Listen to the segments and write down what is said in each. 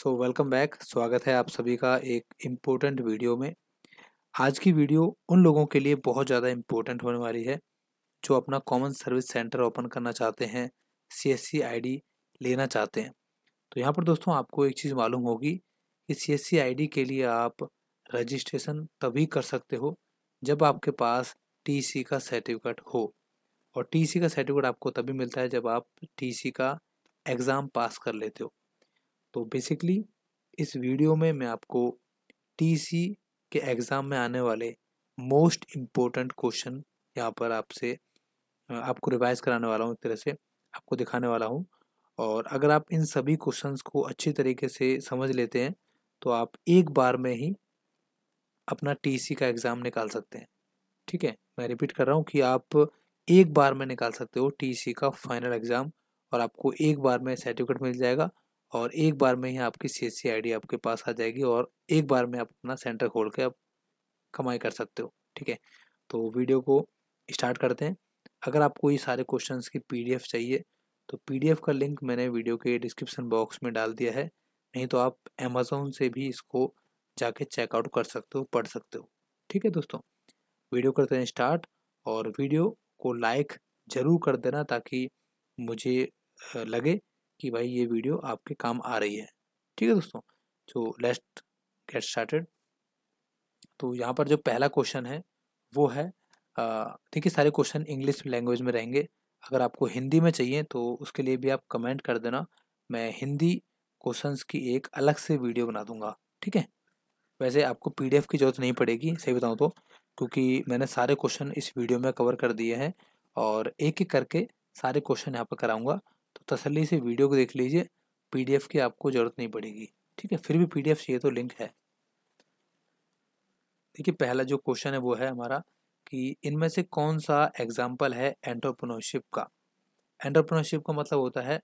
So welcome back स्वागत है आप सभी का एक इम्पोर्टेंट वीडियो में आज की वीडियो उन लोगों के लिए बहुत ज़्यादा इम्पोर्टेंट होने वाली है जो अपना कॉमन सर्विस सेंटर ओपन करना चाहते हैं C S C I D लेना चाहते हैं तो यहाँ पर दोस्तों आपको एक चीज़ मालूम होगी कि C S C I D के लिए आप रजिस्ट्रेशन तभी कर सकते हो जब आपके पास टी सी का सर्टिफिकेट हो और टी सी का सर्टिफिकेट आपको तभी मिलता है जब आप टी सी का एग्ज़ाम पास कर लेते हो तो बेसिकली इस वीडियो में मैं आपको टी के एग्ज़ाम में आने वाले मोस्ट इम्पोर्टेंट क्वेश्चन यहाँ पर आपसे आपको रिवाइज कराने वाला हूँ एक तरह से आपको दिखाने वाला हूँ और अगर आप इन सभी क्वेश्चंस को अच्छी तरीके से समझ लेते हैं तो आप एक बार में ही अपना टी का एग्ज़ाम निकाल सकते हैं ठीक है मैं रिपीट कर रहा हूँ कि आप एक बार में निकाल सकते हो टी का फाइनल एग्ज़ाम और आपको एक बार में सर्टिफिकेट मिल जाएगा और एक बार में ही आपकी सी सी आई डी आपके पास आ जाएगी और एक बार में आप अपना सेंटर खोल के आप कमाई कर सकते हो ठीक है तो वीडियो को स्टार्ट करते हैं अगर आपको ये सारे क्वेश्चंस की पीडीएफ चाहिए तो पीडीएफ का लिंक मैंने वीडियो के डिस्क्रिप्शन बॉक्स में डाल दिया है नहीं तो आप अमेज़ोन से भी इसको जाके चेकआउट कर सकते हो पढ़ सकते हो ठीक है दोस्तों वीडियो करते हैं स्टार्ट और वीडियो को लाइक ज़रूर कर देना ताकि मुझे लगे कि भाई ये वीडियो आपके काम आ रही है ठीक है दोस्तों तो लेस्ट गेट स्टार्टेड तो यहाँ पर जो पहला क्वेश्चन है वो है देखिए सारे क्वेश्चन इंग्लिश लैंग्वेज में रहेंगे अगर आपको हिंदी में चाहिए तो उसके लिए भी आप कमेंट कर देना मैं हिंदी क्वेश्चंस की एक अलग से वीडियो बना दूंगा ठीक है वैसे आपको पीडीएफ की ज़रूरत नहीं पड़ेगी सही बताऊँ तो क्योंकि मैंने सारे क्वेश्चन इस वीडियो में कवर कर दिए हैं और एक एक करके सारे क्वेश्चन यहाँ पर कराऊँगा तो तसली से वीडियो को देख लीजिए पीडीएफ की आपको ज़रूरत नहीं पड़ेगी ठीक है फिर भी पीडीएफ चाहिए तो लिंक है देखिए पहला जो क्वेश्चन है वो है हमारा कि इनमें से कौन सा एग्जाम्पल है एंटरप्रोनरशिप का एंटरप्रनोरशिप का मतलब होता है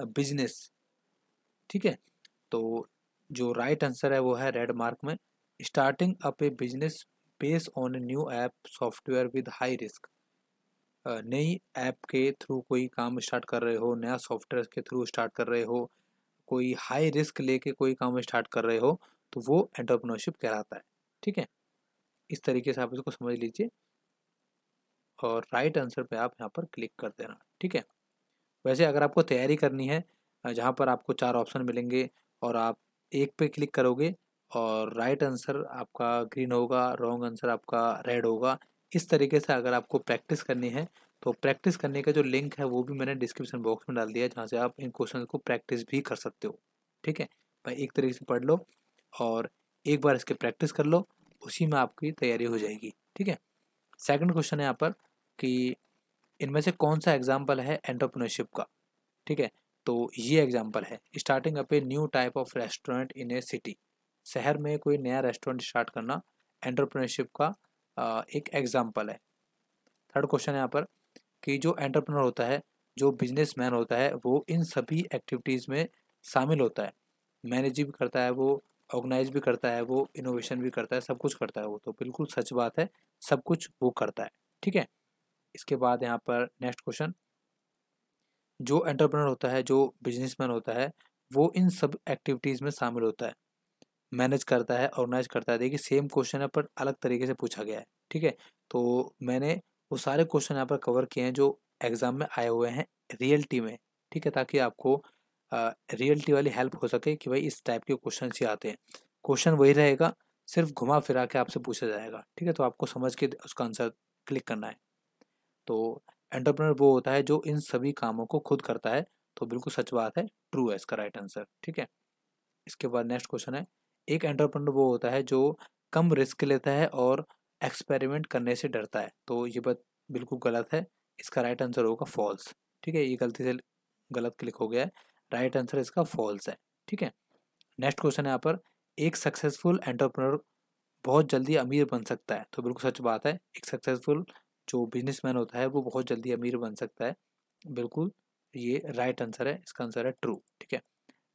बिजनेस ठीक है तो जो राइट right आंसर है वो है रेड मार्क में starting up a business base on new app software with high risk नई ऐप के थ्रू कोई काम स्टार्ट कर रहे हो नया सॉफ्टवेयर के थ्रू स्टार्ट कर रहे हो कोई हाई रिस्क लेके कोई काम स्टार्ट कर रहे हो तो वो एंटरप्रनोरशिप कहलाता है ठीक है इस तरीके से आप इसको समझ लीजिए और राइट आंसर पे आप यहाँ पर क्लिक कर देना ठीक है वैसे अगर आपको तैयारी करनी है जहाँ पर आपको चार ऑप्शन मिलेंगे और आप एक पे क्लिक करोगे और राइट आंसर आपका ग्रीन होगा रॉन्ग आंसर आपका रेड होगा इस तरीके से अगर आपको प्रैक्टिस करनी है तो प्रैक्टिस करने का जो लिंक है वो भी मैंने डिस्क्रिप्शन बॉक्स में डाल दिया जहाँ से आप इन क्वेश्चन को प्रैक्टिस भी कर सकते हो ठीक है भाई एक तरीके से पढ़ लो और एक बार इसके प्रैक्टिस कर लो उसी में आपकी तैयारी हो जाएगी ठीक है सेकंड क्वेश्चन है यहाँ पर कि इनमें से कौन सा एग्जाम्पल है एंटरप्रेन्योरशिप का ठीक है तो ये एग्जाम्पल है starting up a new type of restaurant in a city शहर में कोई नया रेस्टोरेंट स्टार्ट करना एंटरप्रेन्योरशिप का एक एग्जाम्पल है थर्ड क्वेश्चन यहाँ पर कि जो एंटरप्रेनर होता है जो बिजनेस होता है वो इन सभी एक्टिविटीज़ में शामिल होता है मैनेज भी करता है वो ऑर्गेनाइज भी करता है वो इनोवेशन भी करता है सब कुछ करता है वो तो बिल्कुल सच बात है सब कुछ वो करता है ठीक है इसके बाद यहाँ पर नेक्स्ट क्वेश्चन जो एंटरप्रेनर होता है जो बिजनेसमैन होता है वो इन सब एक्टिविटीज़ में शामिल होता है मैनेज करता है ऑर्गेनाइज करता है देखिए सेम क्वेश्चन है पर अलग तरीके से पूछा गया है ठीक है तो मैंने वो सारे क्वेश्चन यहाँ पर कवर किए हैं जो एग्ज़ाम में आए हुए हैं रियलिटी में ठीक है ताकि आपको रियलिटी वाली हेल्प हो सके कि भाई इस टाइप के क्वेश्चन ही आते हैं क्वेश्चन वही रहेगा सिर्फ घुमा फिरा के आपसे पूछा जाएगा ठीक है तो आपको समझ के उसका आंसर क्लिक करना है तो एंटरप्रेनर वो होता है जो इन सभी कामों को खुद करता है तो बिल्कुल सच बात है ट्रू है इसका राइट आंसर ठीक है इसके बाद नेक्स्ट क्वेश्चन है एक एंटरप्रनर वो होता है जो कम रिस्क लेता है और एक्सपेरिमेंट करने से डरता है तो ये बात बिल्कुल गलत है इसका राइट आंसर होगा फॉल्स ठीक है ये गलती से गलत क्लिक हो गया है राइट आंसर इसका फॉल्स है ठीक है नेक्स्ट क्वेश्चन है यहाँ पर एक सक्सेसफुल एंटरप्रनर बहुत जल्दी अमीर बन सकता है तो बिल्कुल सच बात है एक सक्सेसफुल जो बिजनेसमैन होता है वो बहुत जल्दी अमीर बन सकता है बिल्कुल ये राइट आंसर है इसका आंसर है ट्रू ठीक है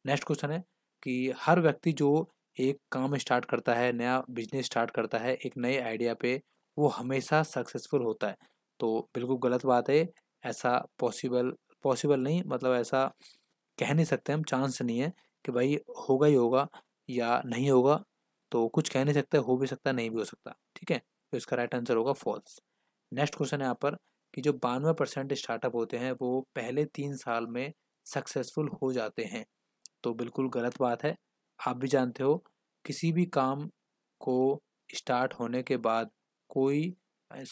नेक्स्ट क्वेश्चन है कि हर व्यक्ति जो एक काम स्टार्ट करता है नया बिजनेस स्टार्ट करता है एक नए आइडिया पे वो हमेशा सक्सेसफुल होता है तो बिल्कुल गलत बात है ऐसा पॉसिबल पॉसिबल नहीं मतलब ऐसा कह नहीं सकते हम चांस नहीं है कि भाई होगा ही होगा या नहीं होगा तो कुछ कह नहीं सकते हो भी सकता नहीं भी हो सकता ठीक है तो इसका राइट आंसर होगा फॉल्स नेक्स्ट क्वेश्चन है यहाँ पर कि जो बानवे परसेंट स्टार्टअप होते हैं वो पहले तीन साल में सक्सेसफुल हो जाते हैं तो बिल्कुल गलत बात है आप भी जानते हो किसी भी काम को स्टार्ट होने के बाद कोई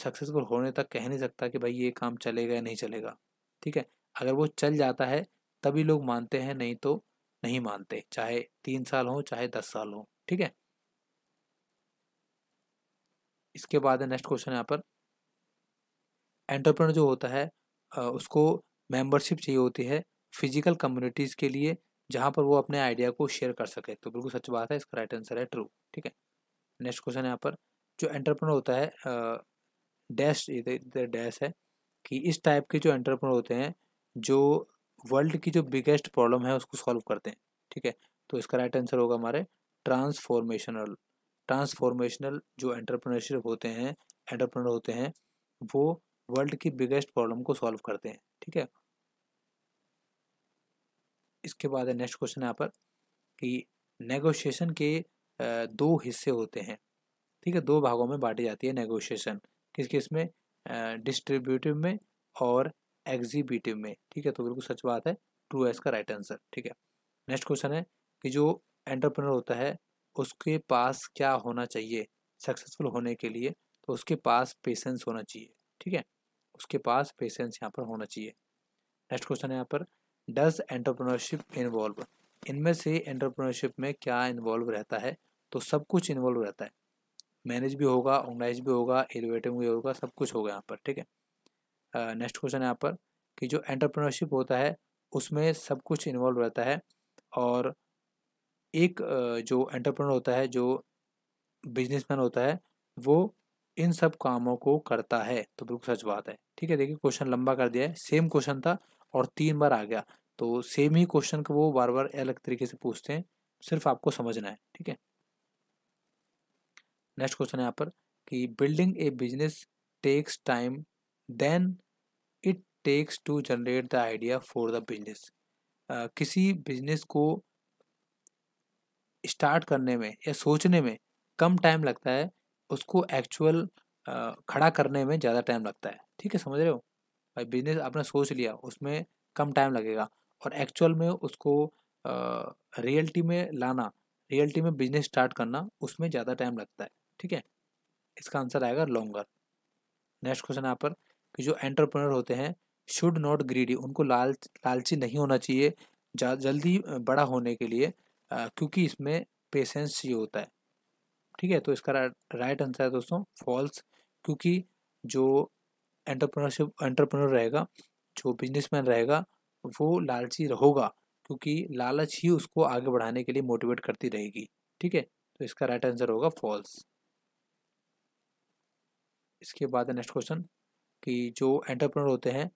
सक्सेसफुल होने तक कह नहीं सकता कि भाई ये काम चलेगा या नहीं चलेगा ठीक है अगर वो चल जाता है तभी लोग मानते हैं नहीं तो नहीं मानते चाहे तीन साल हो चाहे दस साल हो ठीक है इसके बाद है नेक्स्ट क्वेश्चन यहाँ पर एंटरप्रेनर जो होता है उसको मेंबरशिप चाहिए होती है फिजिकल कम्युनिटीज़ के लिए जहाँ पर वो अपने आइडिया को शेयर कर सके तो बिल्कुल सच बात है इसका राइट आंसर है ट्रू ठीक है नेक्स्ट क्वेश्चन यहाँ पर जो एंटरप्रनर होता है डैश इधर डैश है कि इस टाइप के जो एंटरप्रनर होते हैं जो वर्ल्ड की जो बिगेस्ट प्रॉब्लम है उसको सॉल्व करते हैं ठीक है तो इसका राइट आंसर होगा हमारे ट्रांसफॉर्मेशनल ट्रांसफॉर्मेशनल जो एंटरप्रनरशिप होते हैं एंटरप्रनर होते हैं वो वर्ल्ड की बिगेस्ट प्रॉब्लम को सॉल्व करते हैं ठीक है इसके बाद है नेक्स्ट क्वेश्चन यहाँ पर कि नेगोशिएशन के दो हिस्से होते हैं ठीक है दो भागों में बांटी जाती है नेगोशिएशन किस किस में डिस्ट्रीब्यूटिव में और एग्जीबिटिव में ठीक है तो बिल्कुल सच बात है ट्रू है इसका राइट आंसर ठीक है नेक्स्ट क्वेश्चन है कि जो एंटरप्रेनर होता है उसके पास क्या होना चाहिए सक्सेसफुल होने के लिए तो उसके पास पेशेंस होना चाहिए ठीक है उसके पास पेशेंस यहाँ पर होना चाहिए नेक्स्ट क्वेश्चन है यहाँ पर डज एंटरप्रेन्योरशिप इन्वॉल्व इनमें से एंटरप्रेन्योरशिप में क्या इन्वॉल्व रहता है तो सब कुछ इन्वॉल्व रहता है मैनेज भी होगा ऑर्गेनाइज भी होगा एलिवेटिंग भी होगा सब कुछ होगा यहाँ पर ठीक है नेक्स्ट क्वेश्चन यहाँ पर कि जो एंटरप्रेन्योरशिप होता है उसमें सब कुछ इन्वॉल्व रहता है और एक जो एंटरप्रेनर होता है जो बिजनेसमैन होता है वो इन सब कामों को करता है तो बिल्कुल सच बात है ठीक है देखिए क्वेश्चन लंबा कर दिया है सेम क्वेश्चन था और तीन बार आ गया तो सेम ही क्वेश्चन को वो बार बार अलग तरीके से पूछते हैं सिर्फ आपको समझना है ठीक है नेक्स्ट क्वेश्चन है यहाँ पर कि building a business takes time then it takes to generate the idea for the business किसी बिजनेस को स्टार्ट करने में या सोचने में कम टाइम लगता है उसको एक्चुअल खड़ा करने में ज़्यादा टाइम लगता है ठीक है समझ रहे हो भाई बिजनेस आपने सोच लिया उसमें कम टाइम लगेगा और एक्चुअल में उसको रियलिटी में लाना रियलिटी में बिजनेस स्टार्ट करना उसमें ज़्यादा टाइम लगता है ठीक है इसका आंसर आएगा लॉन्गर नेक्स्ट क्वेश्चन यहाँ पर कि जो एंटरप्रेनर होते हैं शुड नॉट ग्रीडी उनको लाल लालची नहीं होना चाहिए जल्दी बड़ा होने के लिए आ, क्योंकि इसमें पेशेंस ये होता है ठीक है तो इसका राइट आंसर है दोस्तों फॉल्स क्योंकि जो एंटरप्रनरशिप एंटरप्रनर रहेगा जो बिजनेसमैन रहेगा वो लालची रहोगा क्योंकि लालच ही उसको आगे बढ़ाने के लिए मोटिवेट करती रहेगी ठीक है तो इसका राइट आंसर होगा फॉल्स इसके बाद नेक्स्ट क्वेश्चन कि जो एंटरप्रेनर होते हैं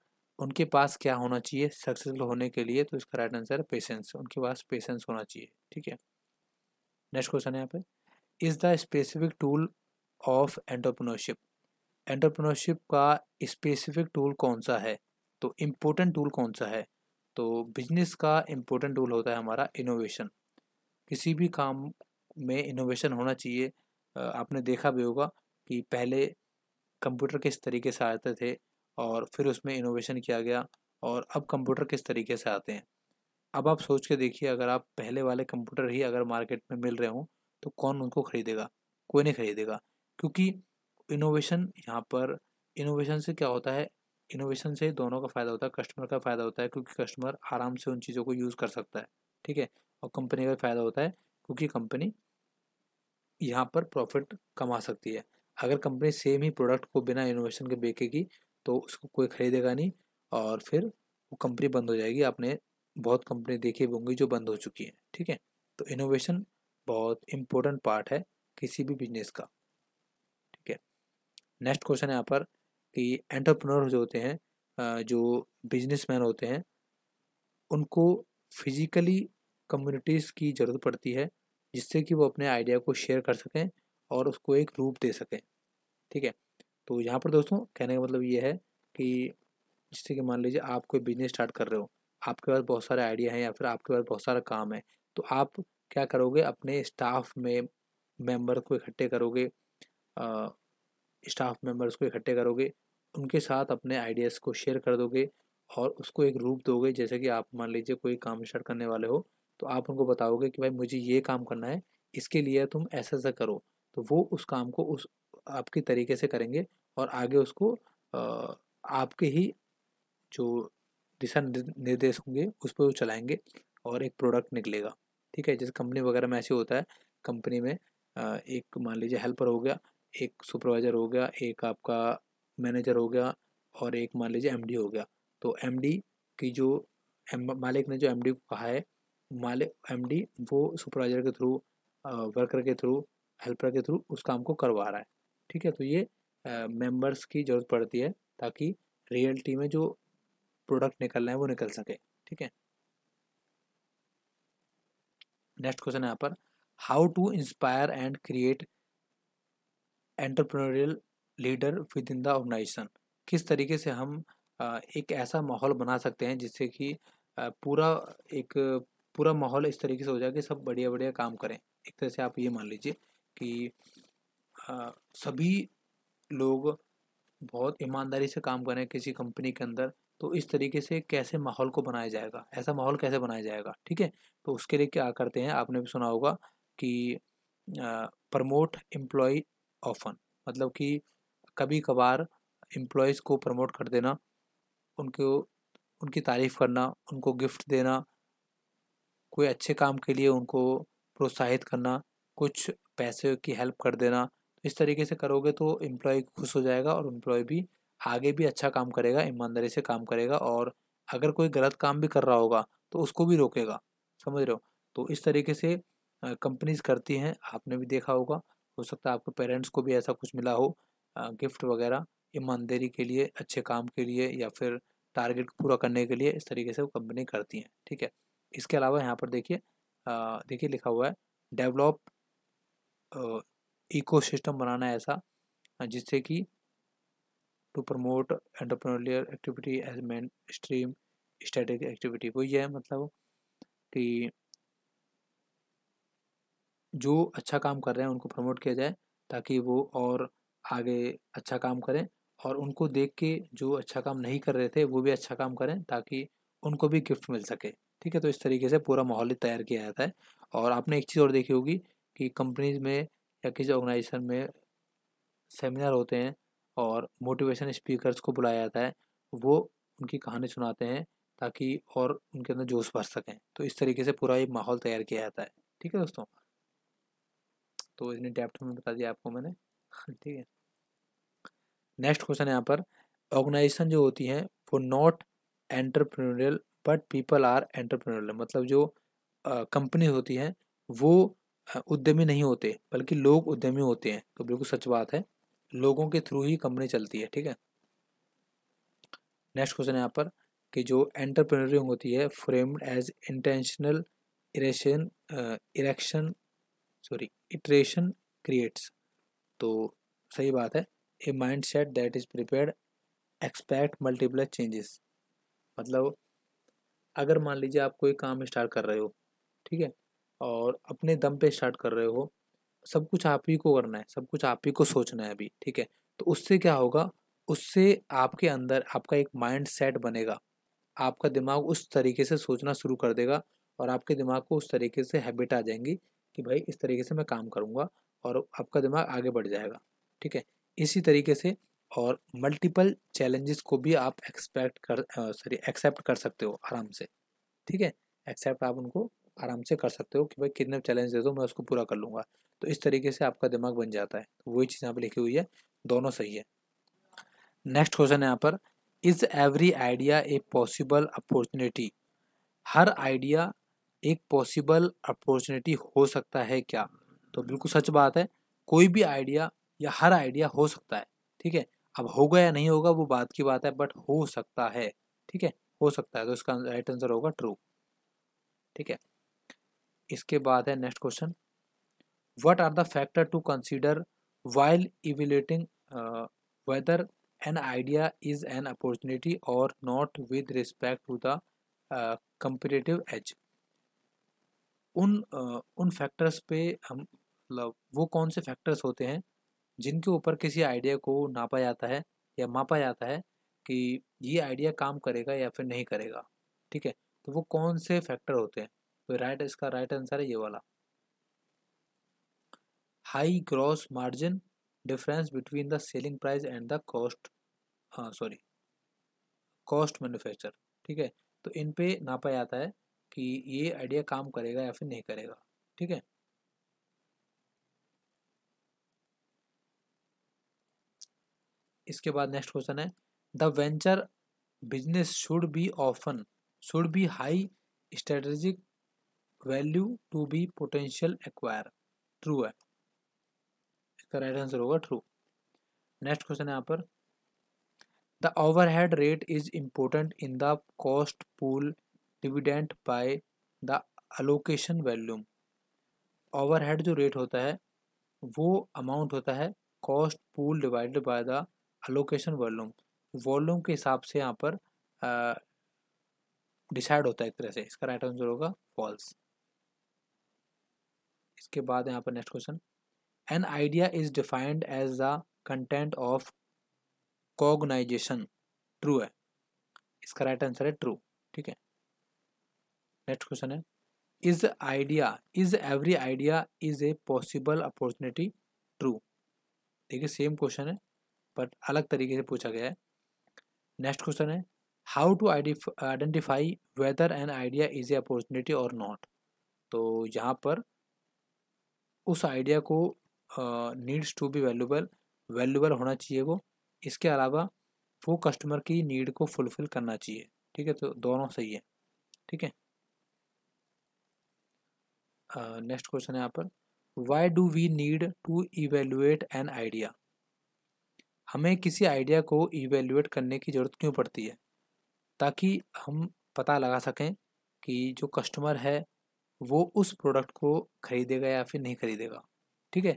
उनके पास क्या होना चाहिए सक्सेसफुल होने के लिए तो इसका राइट आंसर है पेशेंस उनके पास पेशेंस होना चाहिए ठीक है नेक्स्ट क्वेश्चन है यहाँ पे is the specific tool of entrepreneurship entrepreneurship का स्पेसिफिक टूल कौन सा है तो इम्पोर्टेंट टूल कौन सा है तो बिजनेस का इम्पोर्टेंट टूल होता है हमारा इनोवेशन किसी भी काम में इनोवेशन होना चाहिए आपने देखा भी होगा कि पहले कंप्यूटर किस तरीके से आते थे और फिर उसमें इनोवेशन किया गया और अब कंप्यूटर किस तरीके से आते हैं अब आप सोच के देखिए अगर आप पहले वाले कंप्यूटर ही अगर मार्केट में मिल रहे हों तो कौन उनको ख़रीदेगा कोई नहीं ख़रीदेगा क्योंकि इनोवेशन यहाँ पर इनोवेशन से क्या होता है इनोवेशन से दोनों का फ़ायदा होता है कस्टमर का फ़ायदा होता है क्योंकि कस्टमर आराम से उन चीज़ों को यूज़ कर सकता है ठीक है और कंपनी का फ़ायदा होता है क्योंकि कंपनी यहाँ पर प्रॉफिट कमा सकती है अगर कंपनी सेम ही प्रोडक्ट को बिना इनोवेशन के बेचेगी तो उसको कोई ख़रीदेगा नहीं और फिर वो कंपनी बंद हो जाएगी आपने बहुत कंपनी देखी होंगी जो बंद हो चुकी हैं ठीक है तो इनोवेशन बहुत इम्पोर्टेंट पार्ट है किसी भी बिजनेस का नेक्स्ट क्वेश्चन है यहाँ पर कि एंटरप्रनर जो होते हैं जो बिजनेसमैन होते हैं उनको फिजिकली कम्युनिटीज़ की ज़रूरत पड़ती है जिससे कि वो अपने आइडिया को शेयर कर सकें और उसको एक रूप दे सकें ठीक है तो यहाँ पर दोस्तों कहने का मतलब ये है कि जिससे कि मान लीजिए आप कोई बिजनेस स्टार्ट कर रहे हो आपके पास बहुत सारे आइडिया हैं या फिर आपके पास बहुत सारा काम है तो आप क्या करोगे अपने स्टाफ में मेंबर को इकट्ठे करोगे स्टाफ मेंबर्स को इकट्ठे करोगे उनके साथ अपने आइडियाज़ को शेयर कर दोगे और उसको एक रूप दोगे जैसे कि आप मान लीजिए कोई काम स्टार्ट करने वाले हो तो आप उनको बताओगे कि भाई मुझे ये काम करना है इसके लिए तुम ऐसा ऐसा करो तो वो उस काम को उस आपके तरीके से करेंगे और आगे उसको आपके ही जो दिशा निर्देश होंगे उस पर वो चलाएँगे और एक प्रोडक्ट निकलेगा ठीक है जैसे कंपनी वगैरह में ऐसे होता है कंपनी में एक मान लीजिए हेल्पर हो गया एक सुपरवाइज़र हो गया एक आपका मैनेजर हो गया और एक मान लीजिए एमडी हो गया तो एमडी की जो मालिक ने जो एमडी को कहा है मालिक एमडी वो सुपरवाइज़र के थ्रू वर्कर के थ्रू हेल्पर के थ्रू उस काम को करवा रहा है ठीक है तो ये मेंबर्स की ज़रूरत पड़ती है ताकि रियलिटी में जो प्रोडक्ट निकलना है वो निकल सके ठीक है नेक्स्ट क्वेश्चन यहाँ पर how to inspire and create entrepreneurial leader within the organisation किस तरीके से हम एक ऐसा माहौल बना सकते हैं जिससे कि पूरा एक पूरा माहौल इस तरीके से हो जाए कि सब बढ़िया बढ़िया काम करें एक तरह से आप ये मान लीजिए कि सभी लोग बहुत ईमानदारी से काम करें किसी कंपनी के अंदर तो इस तरीके से कैसे माहौल को बनाया जाएगा ऐसा माहौल कैसे बनाया जाएगा ठीक है तो उसके लिए क्या करते हैं आपने भी सुना होगा कि प्रमोट एम्प्लॉय ऑफन मतलब कि कभी कभार एम्प्लॉयज़ को प्रमोट कर देना उनको उनकी तारीफ़ करना उनको गिफ्ट देना कोई अच्छे काम के लिए उनको प्रोत्साहित करना कुछ पैसे की हेल्प कर देना तो इस तरीके से करोगे तो एम्प्लॉय खुश हो जाएगा और एम्प्लॉय भी आगे भी अच्छा काम करेगा ईमानदारी से काम करेगा और अगर कोई गलत काम भी कर रहा होगा तो उसको भी रोकेगा समझ रहे हो तो इस तरीके से कंपनीज करती हैं आपने भी देखा होगा हो सकता है आपके पेरेंट्स को भी ऐसा कुछ मिला हो गिफ्ट वगैरह ईमानदारी के लिए अच्छे काम के लिए या फिर टारगेट पूरा करने के लिए इस तरीके से वो कंपनी करती हैं ठीक है इसके अलावा यहाँ पर देखिए देखिए लिखा हुआ है डेवलप सिस्टम बनाना है ऐसा जिससे कि to promote entrepreneur activity as mainstream static activity वो ये है मतलब कि जो अच्छा काम कर रहे हैं उनको प्रमोट किया जाए ताकि वो और आगे अच्छा काम करें और उनको देख के जो अच्छा काम नहीं कर रहे थे वो भी अच्छा काम करें ताकि उनको भी गिफ्ट मिल सके ठीक है तो इस तरीके से पूरा माहौल तैयार किया जाता है और आपने एक चीज़ और देखी होगी कि कंपनीज में या किसी ऑर्गेनाइजेशन में सेमिनार होते हैं और मोटिवेशन स्पीकर्स को बुलाया जाता है वो उनकी कहानी सुनाते हैं ताकि और उनके अंदर जोश भर सकें तो इस तरीके से पूरा ये माहौल तैयार किया जाता है ठीक है दोस्तों तो इतनी डेप्थ में बता दिया आपको मैंने ठीक है नेक्स्ट क्वेश्चन है यहाँ पर ऑर्गेनाइजेशन जो होती है वो not entrepreneurial but people are entrepreneurial मतलब जो कंपनी होती है वो उद्यमी नहीं होते बल्कि लोग उद्यमी होते हैं तो बिल्कुल सच बात है लोगों के थ्रू ही कंपनी चलती है ठीक है नेक्स्ट क्वेश्चन है यहाँ पर कि जो एंटरप्रेन्योरिंग होती है framed as intentional iration erection sorry iteration creates तो सही बात है a mindset that is prepare expect multiples changes मतलब अगर मान लीजिए आप कोई काम स्टार्ट कर रहे हो ठीक है और अपने दम पे स्टार्ट कर रहे हो सब कुछ आप ही को करना है सब कुछ आप ही को सोचना है अभी ठीक है तो उससे क्या होगा उससे आपके अंदर आपका एक माइंड सेट बनेगा आपका दिमाग उस तरीके से सोचना शुरू कर देगा और आपके दिमाग को उस तरीके से हैबिट आ जाएंगी कि भाई इस तरीके से मैं काम करूँगा और आपका दिमाग आगे बढ़ जाएगा ठीक है इसी तरीके से और मल्टीपल चैलेंजेस को भी आप एक्सपेक्ट कर सॉरी एक्सेप्ट कर सकते हो आराम से ठीक है एक्सेप्ट आप उनको आराम से कर सकते हो कि भाई कितने चैलेंज दे दो मैं उसको पूरा कर लूँगा तो इस तरीके से आपका दिमाग बन जाता है तो वही चीज़ यहाँ पर लिखी हुई है दोनों सही है नेक्स्ट क्वेश्चन है यहाँ पर is every idea a possible opportunity हर आइडिया एक पॉसिबल अपॉर्चुनिटी हो सकता है क्या तो बिल्कुल सच बात है कोई भी आइडिया या हर आइडिया हो सकता है ठीक है अब होगा या नहीं होगा वो बात की बात है बट हो सकता है ठीक है हो सकता है तो इसका राइट आंसर होगा ट्रू ठीक है इसके बाद है next question what are the factor to consider while evaluating whether an idea is an opportunity और not with respect to the competitive edge उन उन फैक्टर्स पे हम मतलब वो कौन से फैक्टर्स होते हैं जिनके ऊपर किसी आइडिया को नापा जाता है या मापा जाता है कि ये आइडिया काम करेगा या फिर नहीं करेगा ठीक है तो वो कौन से फैक्टर होते हैं तो राइट इसका राइट आंसर है ये वाला high gross margin difference between the selling price and the cost हाँ सॉरी कॉस्ट मैन्युफैक्चर ठीक है तो इन पे नापा जाता है कि ये आइडिया काम करेगा या फिर नहीं करेगा ठीक है इसके बाद नेक्स्ट क्वेश्चन है the venture business should be often should be high strategic value to be potential acquire true है इसका राइट आंसर होगा ट्रू नेक्स्ट क्वेश्चन है यहाँ पर the overhead rate is important in the cost pool dividend by the allocation volume overhead जो rate होता है वो अमाउंट होता है cost pool divided by the allocation volume volume के हिसाब से यहाँ पर डिसाइड होता है एक तरह से इसका राइट आंसर होगा फॉल्स इसके बाद यहाँ पर next question an idea is defined as the content of cognization true है इसका राइट आंसर है ट्रू ठीक है नेक्स्ट क्वेश्चन है is idea is every idea is a possible opportunity true देखिए सेम क्वेश्चन है बट अलग तरीके से पूछा गया है नेक्स्ट क्वेश्चन है how to identify whether an idea is a opportunity और नॉट तो यहाँ पर उस आइडिया को needs to B valuable valuable होना चाहिए वो इसके अलावा वो कस्टमर की नीड को फुलफिल करना चाहिए ठीक है तो दोनों सही है ठीक है नेक्स्ट क्वेश्चन है यहाँ पर why do we need to evaluate an idea हमें किसी आइडिया को इवेल्युएट करने की ज़रूरत क्यों पड़ती है ताकि हम पता लगा सकें कि जो कस्टमर है वो उस प्रोडक्ट को खरीदेगा या फिर नहीं खरीदेगा ठीक है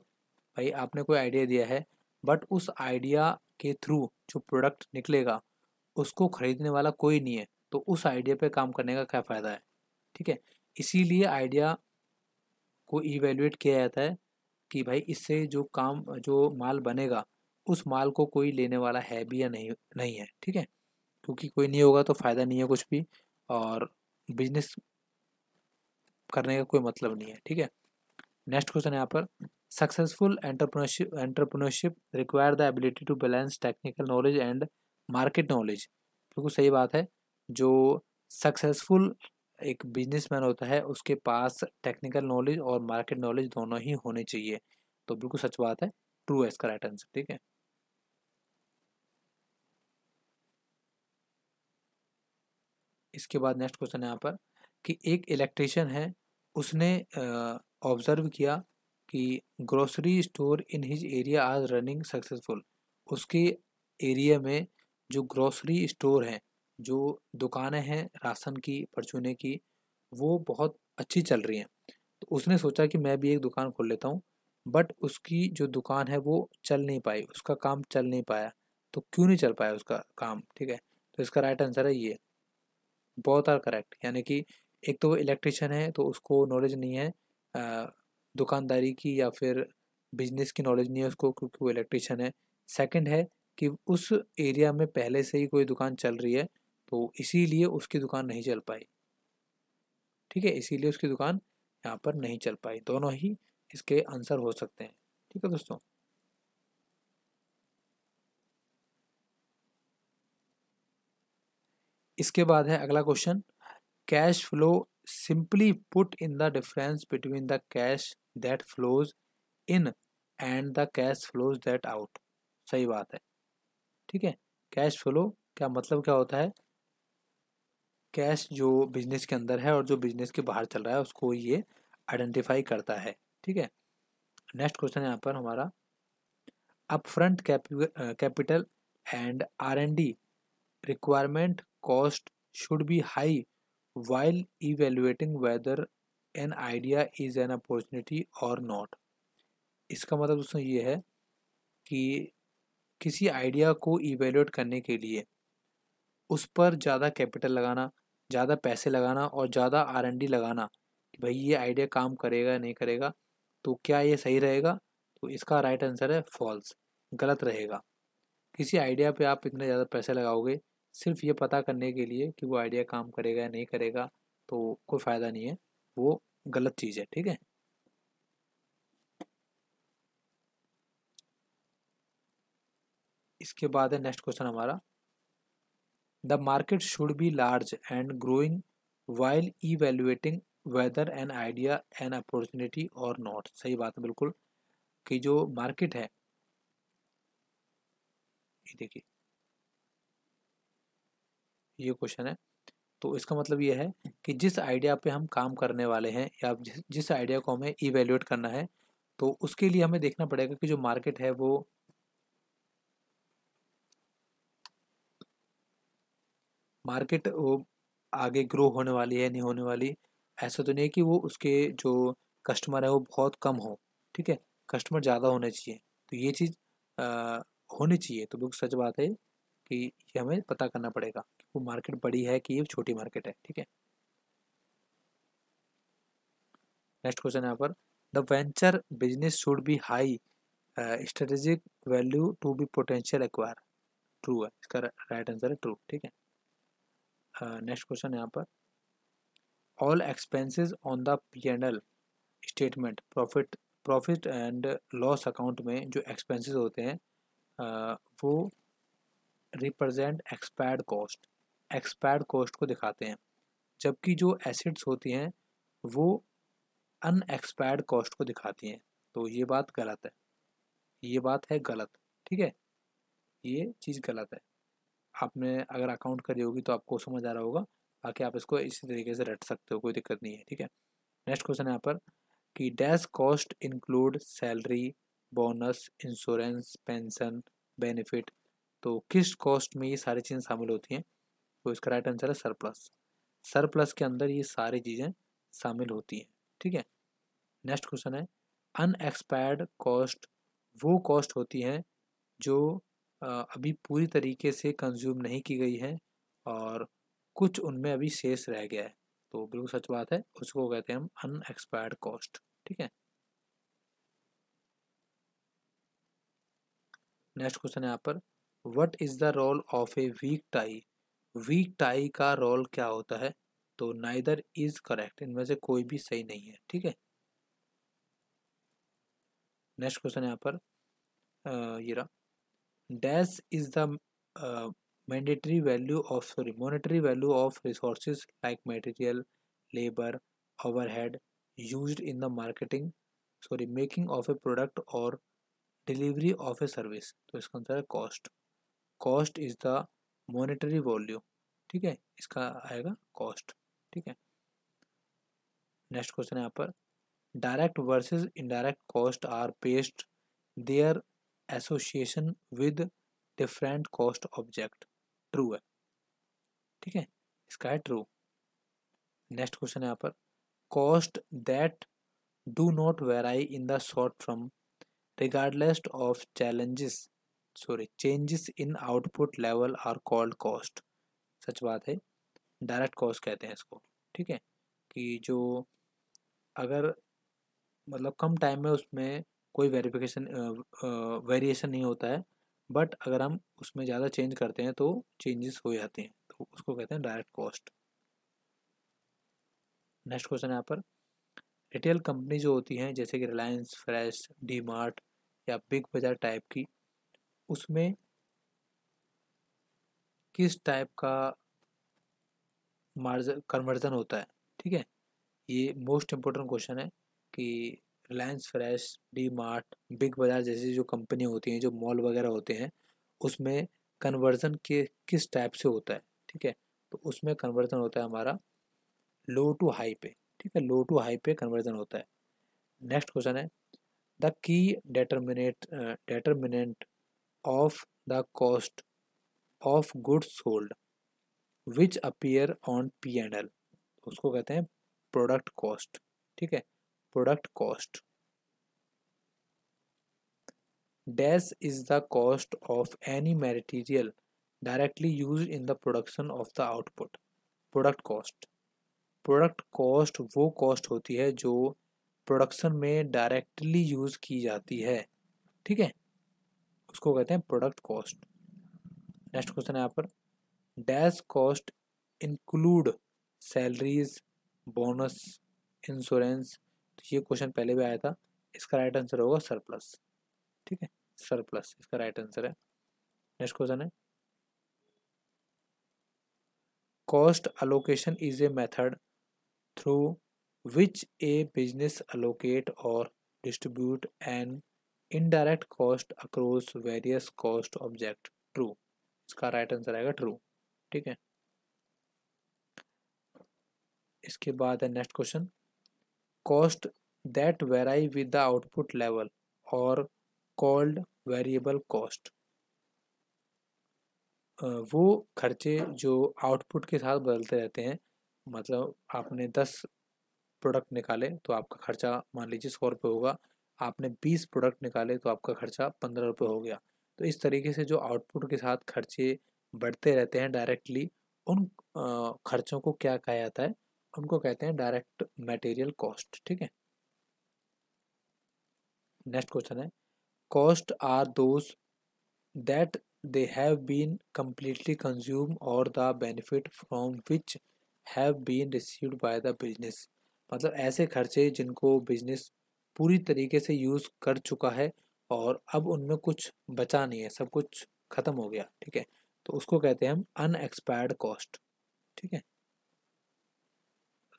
भाई आपने कोई आइडिया दिया है बट उस आइडिया के थ्रू जो प्रोडक्ट निकलेगा उसको खरीदने वाला कोई नहीं है तो उस आइडिया पे काम करने का क्या फ़ायदा है ठीक है इसीलिए आइडिया को इवेलुएट किया जाता है कि भाई इससे जो काम जो माल बनेगा उस माल को कोई लेने वाला है भी या नहीं नहीं है ठीक है क्योंकि कोई नहीं होगा तो फ़ायदा नहीं है कुछ भी और बिजनेस करने का कोई मतलब नहीं है ठीक है नेक्स्ट क्वेश्चन है यहाँ पर successful entrepreneurship entrepreneurship require the ability to balance technical knowledge and market knowledge बिल्कुल सही बात है जो सक्सेसफुल एक बिजनेसमैन होता है उसके पास टेक्निकल नॉलेज और मार्केट नॉलेज दोनों ही होने चाहिए तो बिल्कुल सच बात है ट्रू है इसका राइट आंसर ठीक है इसके बाद नेक्स्ट क्वेश्चन है यहाँ पर कि एक इलेक्ट्रिशियन है उसने ऑब्जर्व किया कि grocery store in his area are running successful उसके एरिया में जो ग्रोसरी स्टोर हैं जो दुकानें हैं राशन की परचूने की वो बहुत अच्छी चल रही हैं तो उसने सोचा कि मैं भी एक दुकान खोल लेता हूँ बट उसकी जो दुकान है वो चल नहीं पाई उसका काम चल नहीं पाया तो क्यों नहीं चल पाया उसका काम ठीक है तो इसका राइट आंसर है ये बहुत आर करेक्ट यानी कि एक तो वो इलेक्ट्रिशियन है तो उसको नॉलेज नहीं है दुकानदारी की या फिर बिजनेस की नॉलेज नहीं है उसको क्योंकि वो इलेक्ट्रिशियन है सेकंड है कि उस एरिया में पहले से ही कोई दुकान चल रही है तो इसीलिए उसकी दुकान नहीं चल पाई ठीक है इसीलिए उसकी दुकान यहाँ पर नहीं चल पाई दोनों ही इसके आंसर हो सकते हैं ठीक है दोस्तों इसके बाद है अगला question cash flow simply put in the difference between the cash that flows in and the cash flows that out सही बात है ठीक है कैश फ्लो क्या मतलब क्या होता है कैश जो बिजनेस के अंदर है और जो बिजनेस के बाहर चल रहा है उसको ये आइडेंटिफाई करता है ठीक है नेक्स्ट क्वेश्चन यहाँ पर हमारा upfront capital and R and D requirement cost should be high while evaluating whether an idea is an opportunity और नॉट इसका मतलब दोस्तों ये है कि किसी आइडिया को इवेल्यूएट करने के लिए उस पर ज़्यादा कैपिटल लगाना ज़्यादा पैसे लगाना और ज़्यादा आर एन डी लगाना कि भाई ये आइडिया काम करेगा नहीं करेगा तो क्या ये सही रहेगा तो इसका राइट आंसर है फॉल्स गलत रहेगा किसी आइडिया पे आप इतने ज़्यादा पैसे लगाओगे सिर्फ ये पता करने के लिए कि वो आइडिया काम करेगा या नहीं करेगा तो कोई फ़ायदा नहीं है वो गलत चीज़ है ठीक है इसके बाद है नेक्स्ट क्वेश्चन हमारा the market should be large and growing while evaluating whether an idea an opportunity और नॉट सही बात है बिल्कुल कि जो मार्केट है ये देखिए ये क्वेश्चन है तो इसका मतलब ये है कि जिस आइडिया पे हम काम करने वाले हैं या जिस आइडिया को हमें इवेल्युएट करना है तो उसके लिए हमें देखना पड़ेगा कि जो मार्केट है वो मार्केट वो आगे ग्रो होने वाली है नहीं होने वाली ऐसा तो नहीं है कि वो उसके जो कस्टमर है वो बहुत कम हो ठीक है कस्टमर ज़्यादा होने चाहिए तो ये चीज़ होनी चाहिए तो बिल्कुल सच बात है कि ये हमें पता करना पड़ेगा कि वो मार्केट बड़ी है कि ये छोटी मार्केट है ठीक है नेक्स्ट क्वेश्चन है यहाँ पर the venture business should be high strategic value to be potential acquire true है इसका राइट आंसर है ट्रू ठीक है नेक्स्ट हाँ, क्वेश्चन यहाँ पर all expenses on the P and L statement profit profit and loss account में जो एक्सपेंसेस होते हैं uh, वो represent expired cost expired cost को दिखाते हैं जबकि जो एसिड्स होती हैं वो अनएक्सपायर्ड कॉस्ट को दिखाती हैं तो ये बात गलत है ये बात है गलत ठीक है ये चीज़ गलत है आपने अगर अकाउंट करी होगी तो आपको समझ आ रहा होगा बाकी आप इसको इसी तरीके से रट सकते हो कोई दिक्कत नहीं है ठीक है नेक्स्ट क्वेश्चन है यहाँ पर कि dash cost include salary bonus insurance pension benefit तो किस कॉस्ट में ये सारी चीज़ें शामिल होती हैं तो इसका राइट आंसर है सरप्लस सरप्लस के अंदर ये सारी चीज़ें शामिल होती हैं ठीक है नेक्स्ट क्वेश्चन है अनएक्सपायर्ड कॉस्ट वो कॉस्ट होती हैं जो अभी पूरी तरीके से कंज्यूम नहीं की गई है और कुछ उनमें अभी शेष रह गया है तो बिल्कुल सच बात है उसको कहते हैं हम अनएक्सपायर्ड कॉस्ट ठीक है नेक्स्ट क्वेश्चन है यहाँ पर what is the role of a weak tie weak tie का रोल क्या होता है तो नाइदर इज करेक्ट इनमें से कोई भी सही नहीं है ठीक है नेक्स्ट क्वेश्चन यहाँ पर ये रहा dash is the uh, mandatory value of sorry monetary value of resources like material labor overhead used in the marketing sorry making of a product or delivery of a service तो इसका answer है cost cost is the monetary value ठीक है इसका आएगा cost ठीक है next question यहाँ पर direct versus indirect cost are past their association with different cost object true है ठीक है इसका है ट्रू नेक्स्ट क्वेश्चन है यहाँ पर cost that do not vary in the short from regardless of challenges sorry changes in output level are called cost सच बात है डायरेक्ट कॉस्ट कहते हैं इसको ठीक है कि जो अगर मतलब कम टाइम में उसमें कोई वेरिफिकेशन वेरिएशन नहीं होता है बट अगर हम उसमें ज़्यादा चेंज करते हैं तो चेंजेस हो जाते हैं तो उसको कहते हैं डायरेक्ट कॉस्ट नेक्स्ट क्वेश्चन यहाँ पर रिटेल कंपनी जो होती हैं जैसे कि रिलायंस फ्रेश डी मार्ट या बिग बाज़ार टाइप की उसमें किस टाइप का मार्ज कन्वर्जन होता है ठीक है ये मोस्ट इम्पोर्टेंट क्वेश्चन है कि रिलायंस फ्रेश डी मार्ट बिग बाज़ार जैसी जो कंपनी होती हैं जो मॉल वगैरह होते हैं उसमें कन्वर्जन के किस टाइप से होता है ठीक है तो उसमें कन्वर्जन होता है हमारा लो टू हाई पे ठीक है लो टू हाई पे कन्वर्जन होता है नेक्स्ट क्वेश्चन है the key determinate determinant of the cost of goods sold which appear on P and L उसको कहते हैं प्रोडक्ट कॉस्ट ठीक है product cost dash is the cost of any material directly use in the production of the output product cost product cost वो cost होती है जो production में डायरेक्टली यूज़ की जाती है ठीक है उसको कहते हैं प्रोडक्ट कॉस्ट नेक्स्ट क्वेश्चन है यहाँ पर dash cost include salaries bonus insurance तो ये क्वेश्चन पहले भी आया था इसका राइट आंसर होगा सरप्लस ठीक है सरप्लस इसका राइट आंसर है नेक्स्ट क्वेश्चन है cost allocation is a method through which a business allocate और distribute an indirect cost across various cost object true इसका राइट आंसर आएगा ट्रू ठीक है इसके बाद है next question cost that vary with the output level or called variable cost वो खर्चे जो आउटपुट के साथ बदलते रहते हैं मतलब आपने दस प्रोडक्ट निकाले तो आपका खर्चा मान लीजिए सौ रुपये होगा आपने बीस प्रोडक्ट निकाले तो आपका खर्चा पंद्रह रुपये हो गया तो इस तरीके से जो आउटपुट के साथ खर्चे बढ़ते रहते हैं डायरेक्टली उन खर्चों को क्या कहा जाता है उनको कहते हैं डायरेक्ट मटेरियल कॉस्ट ठीक है नेक्स्ट क्वेश्चन है cost are those that they have been completely consume और the benefit from which have been received by the business मतलब ऐसे खर्चे जिनको बिजनेस पूरी तरीके से यूज़ कर चुका है और अब उनमें कुछ बचा नहीं है सब कुछ ख़त्म हो गया ठीक है तो उसको कहते हैं हम अनएक्सपायर्ड कॉस्ट ठीक है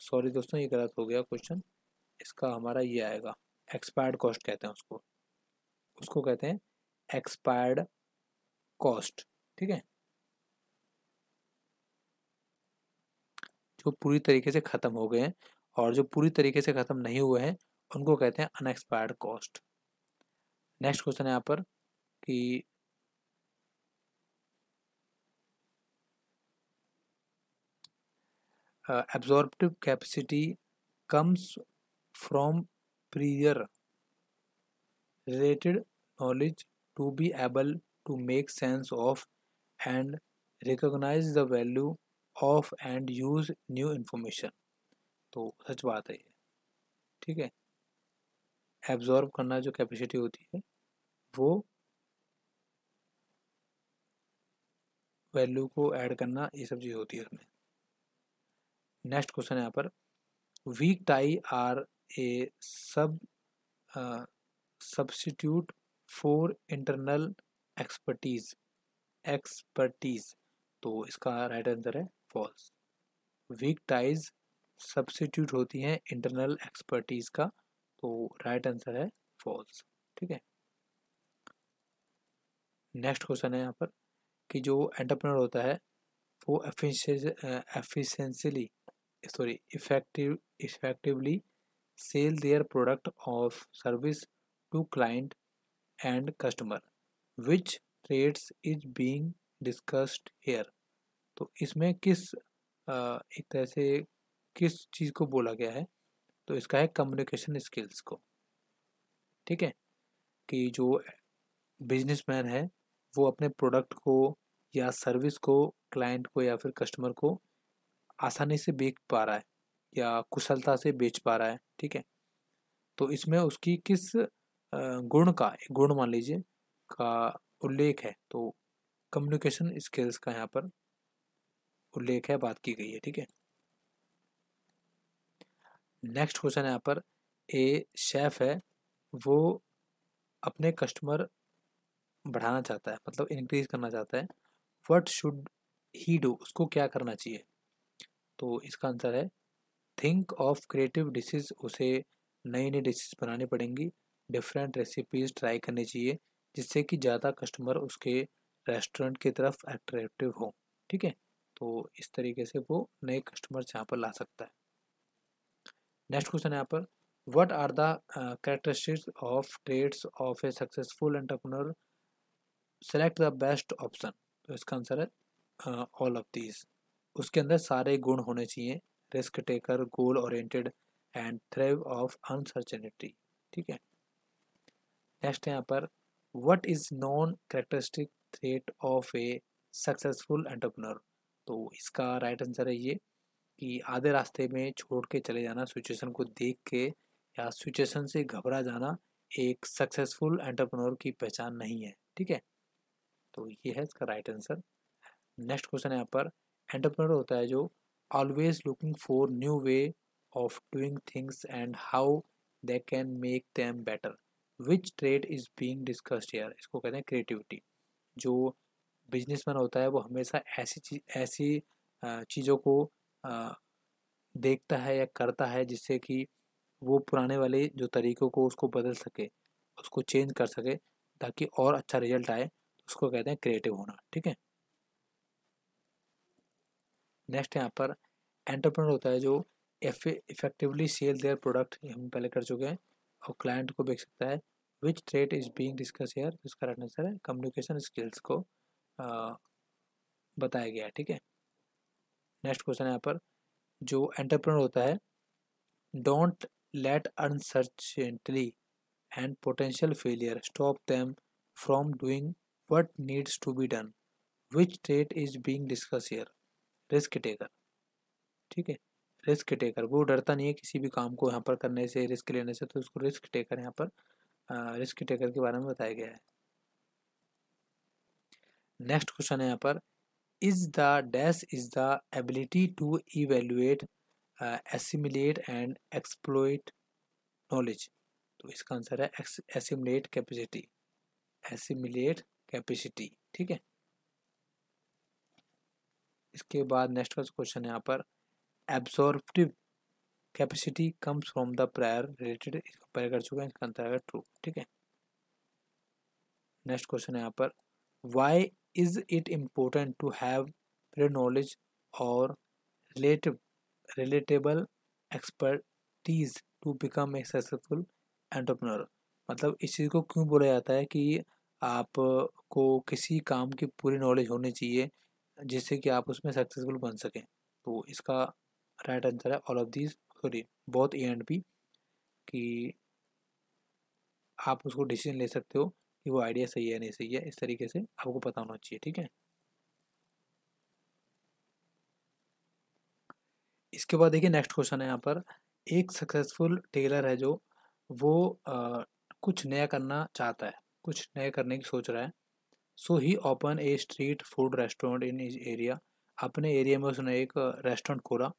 सॉरी दोस्तों ये गलत हो गया क्वेश्चन इसका हमारा ये आएगा एक्सपायर्ड कॉस्ट कहते हैं उसको उसको कहते हैं एक्सपायर्ड कॉस्ट ठीक है जो पूरी तरीके से ख़त्म हो गए हैं और जो पूरी तरीके से ख़त्म नहीं हुए हैं उनको कहते हैं अनएक्सपायर्ड कॉस्ट नेक्स्ट क्वेश्चन है यहाँ पर कि uh, absorptive capacity comes from prior related knowledge to be able to make sense of and recognize the value of and use new information तो सच बात है ये ठीक है एब्जॉर्ब करना जो कैपेसिटी होती है वो वैल्यू को ऐड करना ये सब चीज़ होती है उसमें नेक्स्ट क्वेश्चन है यहाँ पर week tie are a sub substitute for internal expertise expertise तो इसका राइट आंसर है फॉल्स वीक टाइज सब्सिट्यूट होती हैं इंटरनल एक्सपर्टीज का तो राइट आंसर है फॉल्स ठीक है नेक्स्ट क्वेश्चन है यहाँ पर कि जो एंटरप्रेनर होता है वो efficiently sorry effective effectively sell their product of service to client and customer which traits is being discussed here तो इसमें किस एक तरह से किस चीज़ को बोला गया है तो इसका है कम्युनिकेशन स्किल्स को ठीक है कि जो बिजनेसमैन है वो अपने प्रोडक्ट को या सर्विस को क्लाइंट को या फिर कस्टमर को आसानी से बेच पा रहा है या कुशलता से बेच पा रहा है ठीक है तो इसमें उसकी किस गुण का गुण मान लीजिए का उल्लेख है तो कम्युनिकेशन स्किल्स का यहाँ पर उल्लेख है बात की गई है ठीक है नेक्स्ट क्वेश्चन यहाँ पर ए शेफ़ है वो अपने कस्टमर बढ़ाना चाहता है मतलब इंक्रीज करना चाहता है व्हाट शुड ही डू उसको क्या करना चाहिए तो इसका आंसर है थिंक ऑफ क्रिएटिव डिशेज उसे नई नई डिशेज बनानी पड़ेंगी डिफरेंट रेसिपीज ट्राई करनी चाहिए जिससे कि ज़्यादा कस्टमर उसके रेस्टोरेंट की तरफ अट्रैक्टिव हो ठीक है तो इस तरीके से वो नए कस्टमर्स यहाँ पर ला सकता है नेक्स्ट क्वेश्चन है यहाँ पर what are the characteristics of traits of a successful entrepreneur select the best option तो इसका आंसर है ऑल ऑफ दीज उसके अंदर सारे गुण होने चाहिए risk taker goal oriented and thrive of uncertainty ठीक है नेक्स्ट यहाँ पर what is non characteristic trait of a successful entrepreneur तो इसका राइट आंसर है ये कि आधे रास्ते में छोड़ के चले जाना सिचुएशन को देख के या सिचुएशन से घबरा जाना एक सक्सेसफुल एंटरप्रनोर की पहचान नहीं है ठीक है तो ये है इसका राइट आंसर नेक्स्ट क्वेश्चन है यहाँ पर एंटरप्रेन्योर होता है जो always looking for new way of doing things and how they can make them better which trait is being discussed here इसको कहते हैं क्रिएटिविटी जो बिजनेसमैन होता है वो हमेशा ऐसी चीज ऐसी चीज़ों को देखता है या करता है जिससे कि वो पुराने वाले जो तरीक़ों को उसको बदल सके उसको चेंज कर सके ताकि और अच्छा रिजल्ट आए उसको कहते हैं क्रिएटिव होना ठीक है नेक्स्ट यहाँ पर एंटरप्रेनर होता है जो इफेक्टिवली सेल देयर प्रोडक्ट हम पहले कर चुके हैं और क्लाइंट को बेच सकता है which trait is being discuss here इसका राइट आंसर है कम्युनिकेशन स्किल्स को आ, बताया गया है ठीक है नेक्स्ट क्वेश्चन यहाँ पर जो एंटरप्रेनर होता है don't let uncertainty and potential failure stop them from doing what needs to be done which trait is being discuss here risk taker ठीक है रिस्क टेकर वो डरता नहीं है किसी भी काम को यहाँ पर करने से रिस्क लेने से तो उसको रिस्क टेकर यहाँ पर रिस्क टेकर के बारे में बताया गया है नेक्स्ट क्वेश्चन है यहाँ पर is the dash is the ability to evaluate assimilate and exploit knowledge तो इसका आंसर है एसिमुलेट कैपेसिटी एसिमुलेट कैपेसिटी ठीक है इसके बाद नेक्स्ट का क्वेश्चन है यहाँ पर absorptive capacity comes from the prior related इसका पहले कर चुके हैं इसका अंतर आएगा ट्रू ठीक है नेक्स्ट क्वेश्चन है यहाँ पर why is it important to have prior knowledge और relative relatable expertise to become a successful entrepreneur मतलब इस चीज़ को क्यों बोला जाता है कि आपको किसी काम की पूरी नॉलेज होनी चाहिए जिससे कि आप उसमें सक्सेसफुल बन सकें तो इसका राइट आंसर है ऑल ऑफ दीज सॉरी बहुत ए एंड बी कि आप उसको डिसीजन ले सकते हो कि वो आइडिया सही है नहीं सही है इस तरीके से आपको पता होना चाहिए ठीक है इसके बाद देखिए नेक्स्ट क्वेश्चन है यहाँ पर एक सक्सेसफुल टेलर है जो वो आ, कुछ नया करना चाहता है कुछ नया करने की सोच रहा है so he open a street food restaurant in his area अपने एरिया में उसने एक रेस्टोरेंट uh, खोला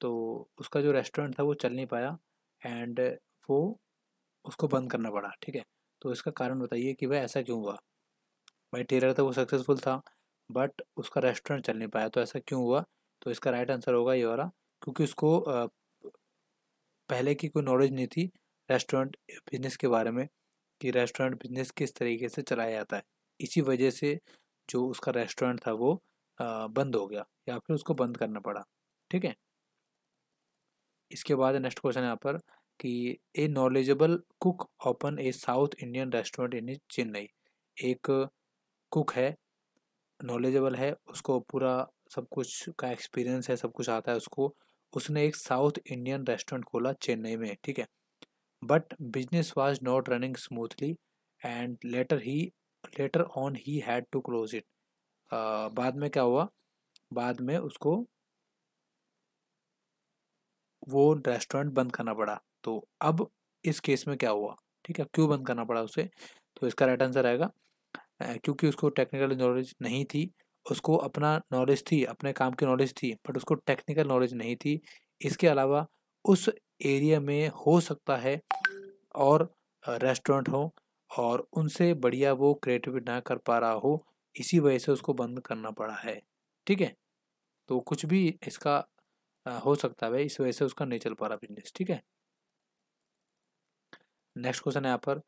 तो उसका जो रेस्टोरेंट था वो चल नहीं पाया एंड वो उसको बंद करना पड़ा ठीक है तो इसका कारण बताइए कि वह ऐसा क्यों हुआ भाई टेलर तो था वो सक्सेसफुल था बट उसका रेस्टोरेंट चल नहीं पाया तो ऐसा क्यों हुआ तो इसका राइट आंसर होगा ये वाला क्योंकि उसको uh, पहले की कोई नॉलेज नहीं थी रेस्टोरेंट बिजनेस के बारे में कि रेस्टोरेंट बिजनेस किस तरीके से चलाया जाता है इसी वजह से जो उसका रेस्टोरेंट था वो बंद हो गया या फिर उसको बंद करना पड़ा ठीक है इसके बाद नेक्स्ट क्वेश्चन यहाँ पर कि a knowledgeable cook open a South Indian restaurant in Chennai एक कुक है नॉलेजेबल है उसको पूरा सब कुछ का एक्सपीरियंस है सब कुछ आता है उसको उसने एक साउथ इंडियन रेस्टोरेंट खोला चेन्नई में ठीक है but business was not running smoothly and later he later on he had to close it बाद में क्या हुआ बाद में उसको वो रेस्टोरेंट बंद करना पड़ा तो अब इस केस में क्या हुआ ठीक है क्यों बंद करना पड़ा उसे तो इसका राइट आंसर आएगा क्योंकि उसको टेक्निकल नॉलेज नहीं थी उसको अपना नॉलेज थी अपने काम की नॉलेज थी बट उसको टेक्निकल नॉलेज नहीं थी इसके अलावा उस एरिया में हो सकता है और रेस्टोरेंट हो और उनसे बढ़िया वो क्रिएटिव ना कर पा रहा हो इसी वजह से उसको बंद करना पड़ा है ठीक है तो कुछ भी इसका हो सकता है इस वजह से उसका नहीं चल पा रहा बिजनेस ठीक है नेक्स्ट क्वेश्चन है यहाँ पर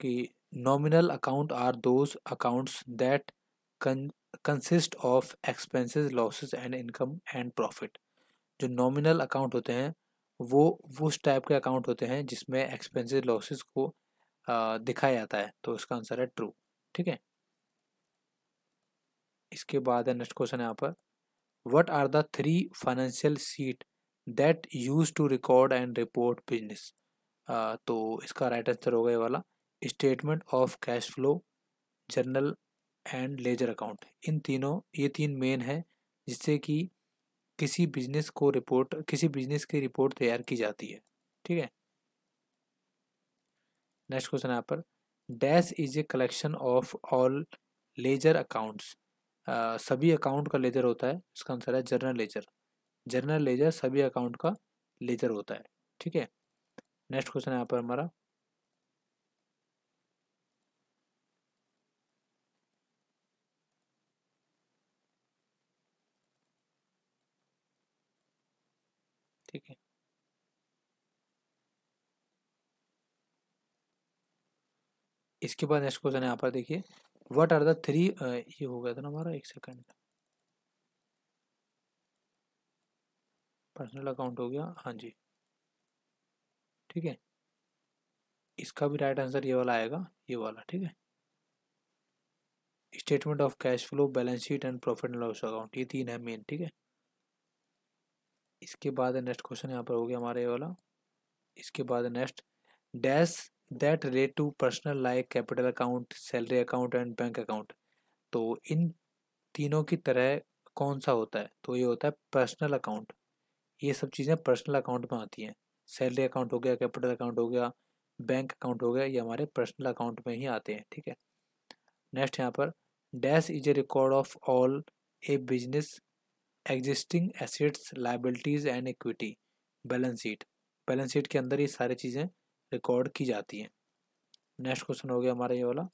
कि nominal account are those accounts that consist of expenses losses and income and profit जो नॉमिनल अकाउंट होते हैं वो उस टाइप के अकाउंट होते हैं जिसमें एक्सपेंसेस लॉसेस को दिखाया जाता है तो इसका आंसर है ट्रू ठीक है इसके बाद है नेक्स्ट क्वेश्चन यहाँ पर what are the three financial sheet that use to record and report business तो इसका राइट आंसर हो गया वाला statement of cash flow journal and ledger account इन तीनों ये तीन मेन है जिससे कि किसी बिजनेस को रिपोर्ट किसी बिजनेस की रिपोर्ट तैयार की जाती है ठीक है नेक्स्ट क्वेश्चन यहाँ पर dash is a collection of all ledger accounts सभी अकाउंट का लेजर होता है इसका आंसर है जर्नल लेजर जर्नल लेजर सभी अकाउंट का लेजर होता है ठीक है नेक्स्ट क्वेश्चन यहाँ पर हमारा इसके बाद नेक्स्ट क्वेश्चन है यहाँ पर देखिए व्हाट आर द थ्री ये हो गया था ना हमारा एक सेकंड पर्सनल अकाउंट हो गया हाँ जी ठीक है इसका भी राइट आंसर ये वाला आएगा ये वाला ठीक है statement of cash flow balance sheet and profit and loss account ये तीन है मेन ठीक है इसके बाद नेक्स्ट क्वेश्चन यहाँ पर हो गया हमारा ये वाला इसके बाद next dash that relate to personal like capital account salary account and bank account तो इन तीनों की तरह कौन सा होता है तो ये होता है पर्सनल अकाउंट ये सब चीज़ें पर्सनल अकाउंट में आती हैं सैलरी अकाउंट हो गया कैपिटल अकाउंट हो गया बैंक अकाउंट हो गया ये हमारे पर्सनल अकाउंट में ही आते हैं ठीक है नेक्स्ट यहाँ पर dash is a record of all a business existing assets liabilities and equity balance sheet balance sheet के अंदर ये सारी चीज़ें रिकॉर्ड की जाती है नेक्स्ट क्वेश्चन हो गया हमारा ये वाला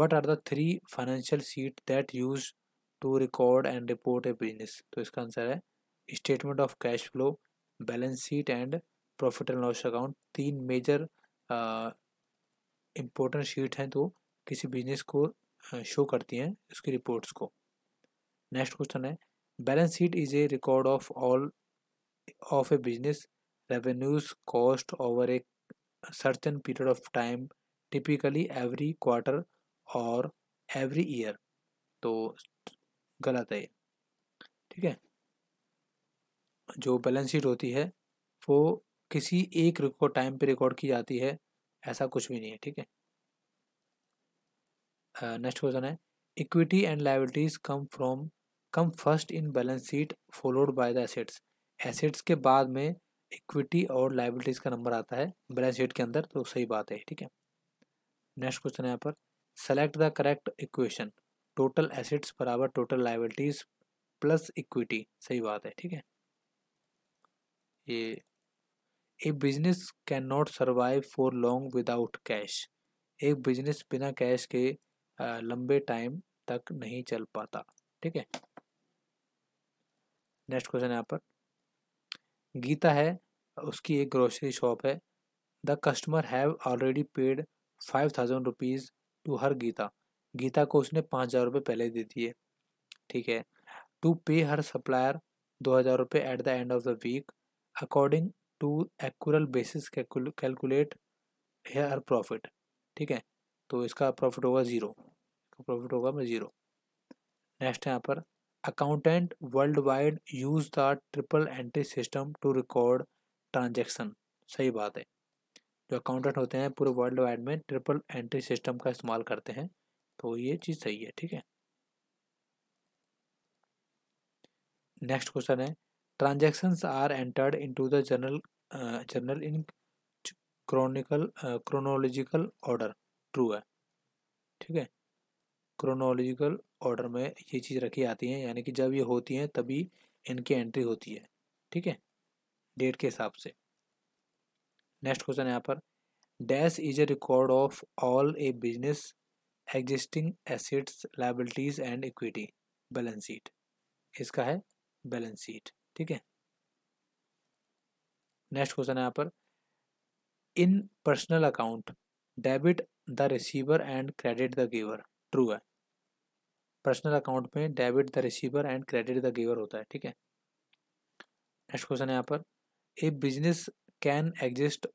what are the three financial sheet that use to record and report a business तो इसका आंसर है statement of cash flow balance sheet and profit and loss account तीन मेजर इम्पोर्टेंट शीट हैं तो किसी बिजनेस को शो करती हैं उसकी रिपोर्ट्स को नेक्स्ट क्वेश्चन है balance sheet is a record of all of a business revenues cost over a certain period of time typically every quarter और एवरी ईयर तो गलत है ये ठीक है जो बैलेंस शीट होती है वो किसी एक रिकॉर्ड टाइम पे रिकॉर्ड की जाती है ऐसा कुछ भी नहीं है ठीक है नेक्स्ट क्वेश्चन है equity and liabilities come from come first in balance sheet followed by the assets assets के बाद में इक्विटी और लाइबिलिटीज का नंबर आता है बैलेंस शीट के अंदर तो सही बात है ठीक है नेक्स्ट क्वेश्चन है यहाँ पर select the correct equation total assets बराबर टोटल लाइबिलिटीज प्लस इक्विटी सही बात है ठीक है ये a business can not survive for long without cash एक बिजनेस बिना कैश के लंबे टाइम तक नहीं चल पाता ठीक है नेक्स्ट क्वेश्चन यहाँ पर गीता है उसकी एक ग्रोसरी शॉप है the customer have already paid five thousand rupees to her Gita Gita को उसने पाँच हज़ार रुपये पहले दे दिए ठीक है टू पे हर सप्लायर दो हज़ार रुपये at the end of the week according to accrual basis calculate her profit ठीक है तो इसका प्रॉफिट होगा ज़ीरो प्रॉफिट होगा मैं ज़ीरो नेक्स्ट यहाँ पर accountant world wide use the triple entry system to record transaction सही बात है जो अकाउंटेंट होते हैं पूरे वर्ल्ड वाइड में ट्रिपल एंट्री सिस्टम का इस्तेमाल करते हैं तो ये चीज़ सही है ठीक है नेक्स्ट क्वेश्चन है transactions are entered into the journal general in chronicle chronological order true है ठीक है क्रोनोलॉजिकल ऑर्डर में ये चीज़ रखी आती हैं यानी कि जब ये होती हैं तभी इनकी एंट्री होती है ठीक है डेट के हिसाब से नेक्स्ट क्वेश्चन यहाँ पर dash is a record of all a business existing assets liabilities and equity balance sheet इसका है बैलेंस शीट ठीक है नेक्स्ट क्वेश्चन है यहाँ पर in personal account debit the receiver and credit the giver true है पर्सनल अकाउंट में debit the receiver and credit the giver होता है ठीक है नेक्स्ट क्वेश्चन है यहाँ पर a business can exist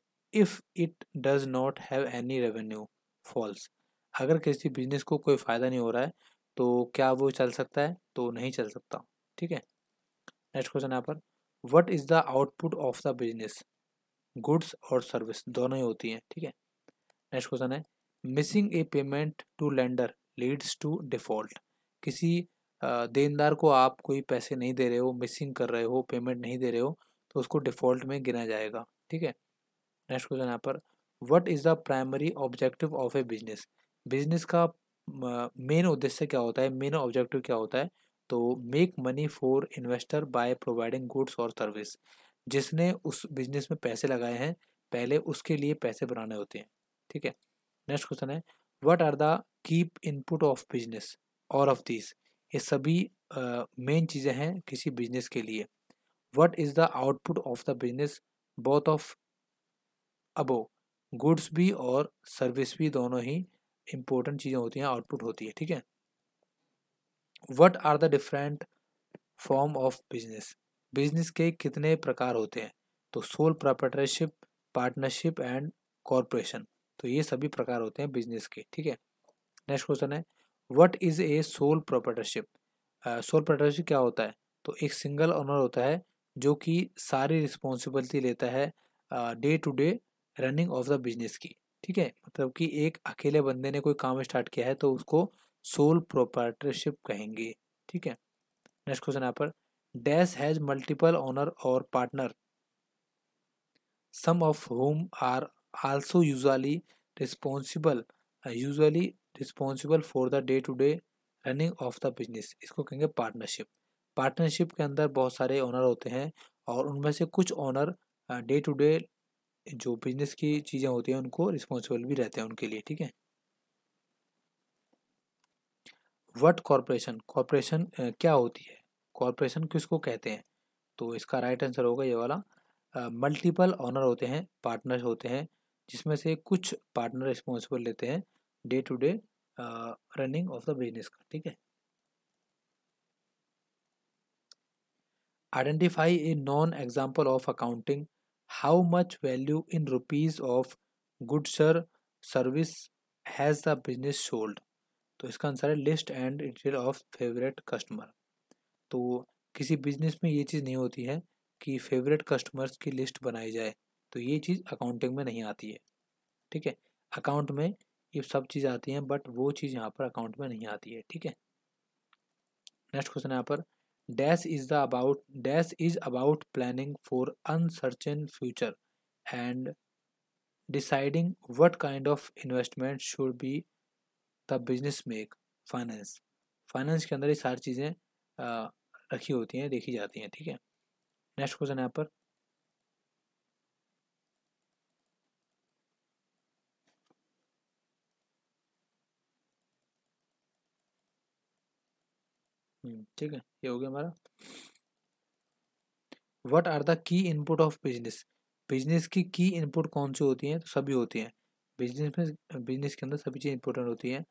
if it does not have any revenue false अगर किसी बिजनेस को कोई फ़ायदा नहीं हो रहा है तो क्या वो चल सकता है तो नहीं चल सकता ठीक है नेक्स्ट क्वेश्चन यहाँ पर what is the output of the business goods और सर्विस दोनों ही होती हैं ठीक है नेक्स्ट क्वेश्चन है missing a payment to lender leads to default किसी देनदार को आप कोई पैसे नहीं दे रहे हो मिसिंग कर रहे हो पेमेंट नहीं दे रहे हो तो उसको डिफ़ॉल्ट में गिना जाएगा ठीक है नेक्स्ट क्वेश्चन यहाँ पर what is the primary objective of a business business का मेन उद्देश्य क्या होता है मेन ऑब्जेक्टिव क्या होता है तो make money for investor by providing goods और सर्विस जिसने उस बिजनेस में पैसे लगाए हैं पहले उसके लिए पैसे बनाने होते हैं ठीक है नेक्स्ट क्वेश्चन है what are the key input of business और ऑफ दिस ये सभी मेन uh, चीज़ें हैं किसी बिजनेस के लिए what is the output of the business both of above goods भी और सर्विस भी दोनों ही इम्पोर्टेंट चीज़ें होती हैं आउटपुट होती है ठीक है what are the different form of business business के कितने प्रकार होते हैं तो sole proprietorship partnership and corporation तो ये सभी प्रकार होते हैं बिजनेस के ठीक है नेक्स्ट क्वेश्चन है what is a sole proprietorship sole proprietorship क्या होता है तो एक सिंगल ऑनर होता है जो कि सारी रिस्पॉन्सिबिलिटी लेता है day to day running of the business की ठीक है मतलब कि एक अकेले बंदे ने कोई काम स्टार्ट किया है तो उसको सोल प्रोपर्टरशिप कहेंगे ठीक है नेक्स्ट क्वेश्चन यहाँ पर डैश हैज मल्टीपल ऑनर और partner some of whom are also usually responsible uh, usually responsible for the day to day running of the business इसको कहेंगे पार्टनरशिप पार्टनरशिप के अंदर बहुत सारे ऑनर होते हैं और उनमें से कुछ ऑनर डे टू डे जो बिजनेस की चीज़ें होती हैं उनको रिस्पॉन्सिबल भी रहते हैं उनके लिए ठीक है वट कॉरपोरेशन कॉरपोरेशन क्या होती है कॉरपोरेशन किसको कहते हैं तो इसका राइट आंसर होगा ये वाला मल्टीपल uh, ऑनर होते हैं पार्टनर होते हैं जिसमें से कुछ पार्टनर रिस्पॉन्सिबल लेते हैं day to day running of the business का ठीक है identify a non example of accounting how much value in rupees of good sir service has the business sold तो इसका आंसर है list and detail of favourite customer तो किसी business में ये चीज़ नहीं होती है कि फेवरेट कस्टमर्स की लिस्ट बनाई जाए तो ये चीज़ अकाउंटिंग में नहीं आती है ठीक है अकाउंट में ये सब चीज़ आती हैं बट वो चीज़ यहाँ पर अकाउंट में नहीं आती है ठीक है नेक्स्ट क्वेश्चन यहाँ पर dash is the about dash is about planning for uncertain future and deciding what kind of investment should be the business make finance finance के अंदर ये सारी चीज़ें रखी होती हैं देखी जाती हैं ठीक है नेक्स्ट क्वेश्चन यहाँ पर हम्म, ठीक है ये हो गया हमारा what are the key input of business business की की इनपुट कौन सी होती हैं तो सभी होती हैं बिजनेस में बिजनेस के अंदर सभी चीज़ इंपॉर्टेंट होती हैं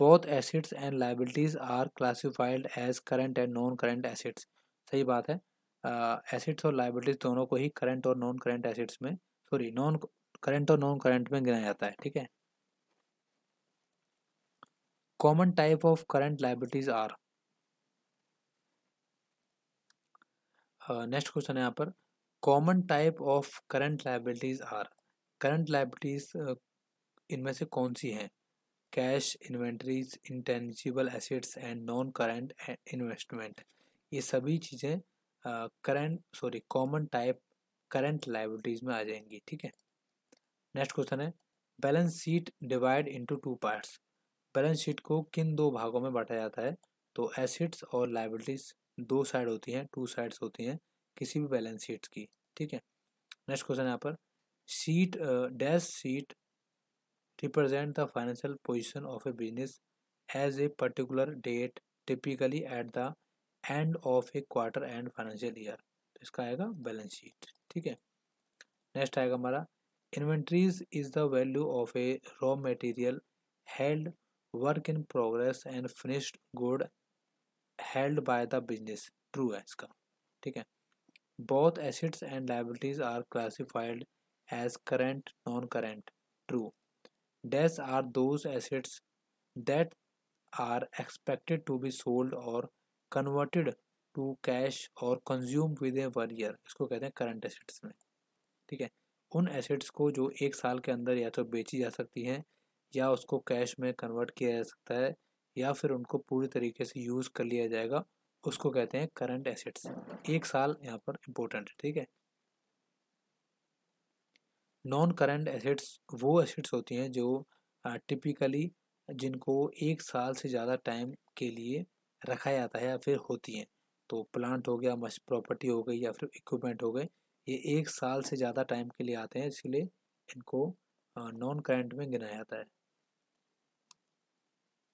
both assets and liabilities are classified as current and non current assets सही बात है एसेट्स uh, और लाइबिलिटीज़ दोनों को ही करेंट और नॉन करेंट एसेट्स में सॉरी नॉन करंट और नॉन करेंट में गिना जाता है ठीक है common type of current liabilities are next question है यहाँ पर common type of current liabilities are current liabilities इनमें से कौन सी हैं cash inventories intangible assets and non current investment ये सभी चीज़ें current sorry common type current liabilities में आ जाएंगी ठीक है नेक्स्ट क्वेश्चन है balance sheet divide into two parts balance sheet को किन दो भागों में बांटा जाता है तो एसेट्स और लाइबिलिटीज दो साइड होती हैं टू साइड्स होती हैं किसी भी बैलेंस शीट्स की ठीक है नेक्स्ट क्वेश्चन यहाँ पर sheet dash sheet represent the financial position of a business as a particular date typically at the end of a quarter and financial year तो इसका आएगा बैलेंस शीट ठीक है नेक्स्ट आएगा हमारा inventories is the value of a raw material held work in progress and finished good held by the business true है इसका ठीक है both assets and liabilities are classified as current non current true dash are those assets that are expected to be sold और converted to cash और consume with a one year इसको कहते हैं current assets में ठीक है उन assets को जो एक साल के अंदर या तो बेची जा सकती हैं या उसको कैश में कन्वर्ट किया जा सकता है या फिर उनको पूरी तरीके से यूज़ कर लिया जाएगा उसको कहते हैं करंट एसेट्स एक साल यहाँ पर इम्पोर्टेंट है ठीक है नॉन करंट एसेट्स वो एसेट्स होती हैं जो टिपिकली जिनको एक साल से ज़्यादा टाइम के लिए रखा जाता है या फिर होती हैं तो प्लांट हो गया मच प्रॉपर्टी हो गई या फिर इक्विपमेंट हो गए ये एक साल से ज़्यादा टाइम के लिए आते हैं इसलिए इनको नॉन करंट में गिनाया जाता है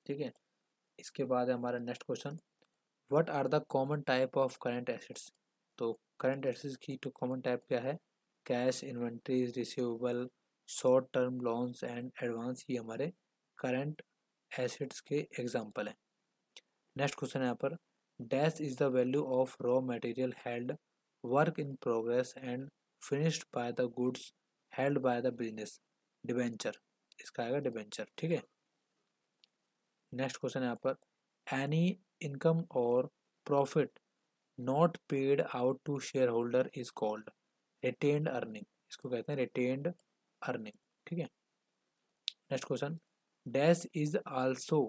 ठीक है इसके बाद है हमारा next question what are the common type of current assets तो करंट एसेट्स की टू कॉमन टाइप क्या है cash inventories receivable short term loans and advance ये हमारे करंट एसेट्स के एग्जाम्पल हैं नेक्स्ट क्वेश्चन है यहाँ पर dash is the value of raw material held work in progress and finished by the goods held by the business debenture इसका आएगा debenture ठीक है नेक्स्ट क्वेश्चन है यहाँ पर एनी इनकम और profit not paid out to share holder is called retained earning इसको कहते हैं रिटेन्ड अर्निंग ठीक है next question dash is also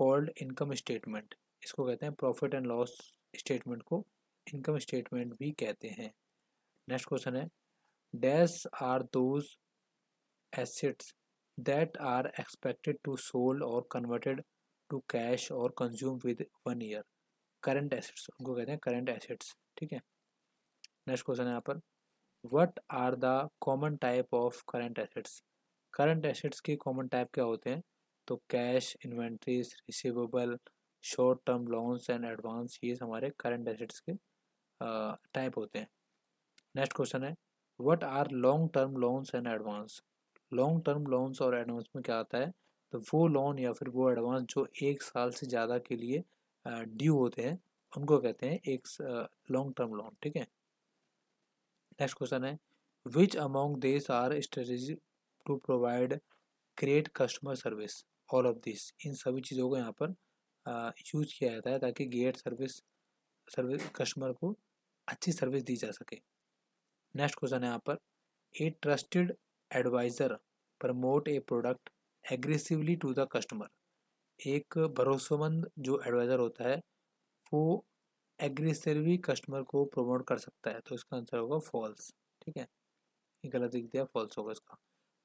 called income statement इसको कहते हैं प्रॉफिट एंड लॉस स्टेटमेंट को इनकम स्टेटमेंट भी कहते हैं नेक्स्ट क्वेश्चन है dash are those assets that are expected to sold और कन्वर्टेड टू कैश और consume with one year current assets उनको कहते हैं करंट एसेट्स ठीक है नेक्स्ट क्वेश्चन है यहाँ पर what are the common type of current assets current assets के कॉमन टाइप क्या होते हैं तो cash inventories receivable short term loans and advance ये हमारे करंट एसेट्स के टाइप होते हैं नेक्स्ट क्वेश्चन है what are long term loans and advance long term loans और एडवांस में क्या आता है तो वो लोन या फिर वो एडवांस जो एक साल से ज़्यादा के लिए ड्यू होते हैं उनको कहते हैं एक लॉन्ग टर्म लोन ठीक है नेक्स्ट क्वेश्चन है which among this are strategy to provide great customer service all of this इन सभी चीज़ों को यहाँ पर यूज किया जाता है ताकि गेट सर्विस सर्विस कस्टमर को अच्छी सर्विस दी जा सके नेक्स्ट क्वेश्चन है यहाँ पर a trusted advisor promote a product aggressively to the customer एक भरोसेमंद जो एडवाइज़र होता है वो एग्रेसिवली कस्टमर को प्रमोट कर सकता है तो इसका आंसर होगा फॉल्स ठीक है ये गलत दिख दिया फॉल्स होगा इसका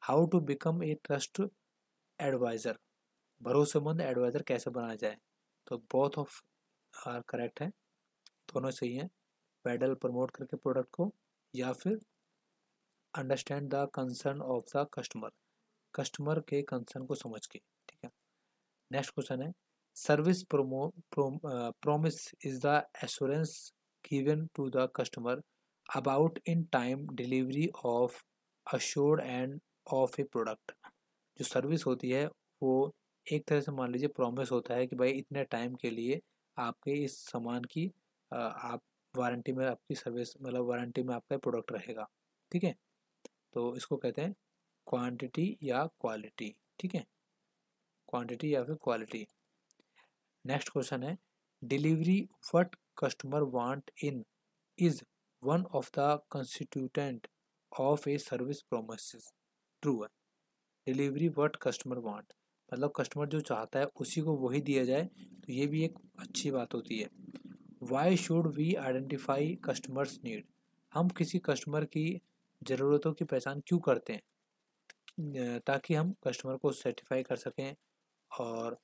how to become a trust advisor भरोसेमंद एडवाइज़र कैसे बनाया जाए तो बोथ ऑफ आर करेक्ट है दोनों सही हैं पैडल प्रमोट करके प्रोडक्ट को या फिर understand the concern of the customer customer के कंसर्न को समझ के ठीक है नेक्स्ट क्वेश्चन है service promo promise is the assurance given to the customer about in time delivery of assured and of a product जो सर्विस होती है वो एक तरह से मान लीजिए प्रॉमिस होता है कि भाई इतने टाइम के लिए आपके इस सामान की आप वारंटी में आपकी सर्विस मतलब वारंटी में आपका प्रोडक्ट रहेगा ठीक है तो इसको कहते हैं क्वांटिटी या क्वालिटी ठीक है क्वांटिटी या फिर क्वालिटी नेक्स्ट क्वेश्चन है delivery what customer want in is one of the constituent of a service promise true है डिलीवरी वट कस्टमर वांट मतलब कस्टमर जो चाहता है उसी को वही दिया जाए तो ये भी एक अच्छी बात होती है why should we identify customers need हम किसी कस्टमर की ज़रूरतों की पहचान क्यों करते हैं ताकि हम कस्टमर को सेटिस्फाई कर सकें और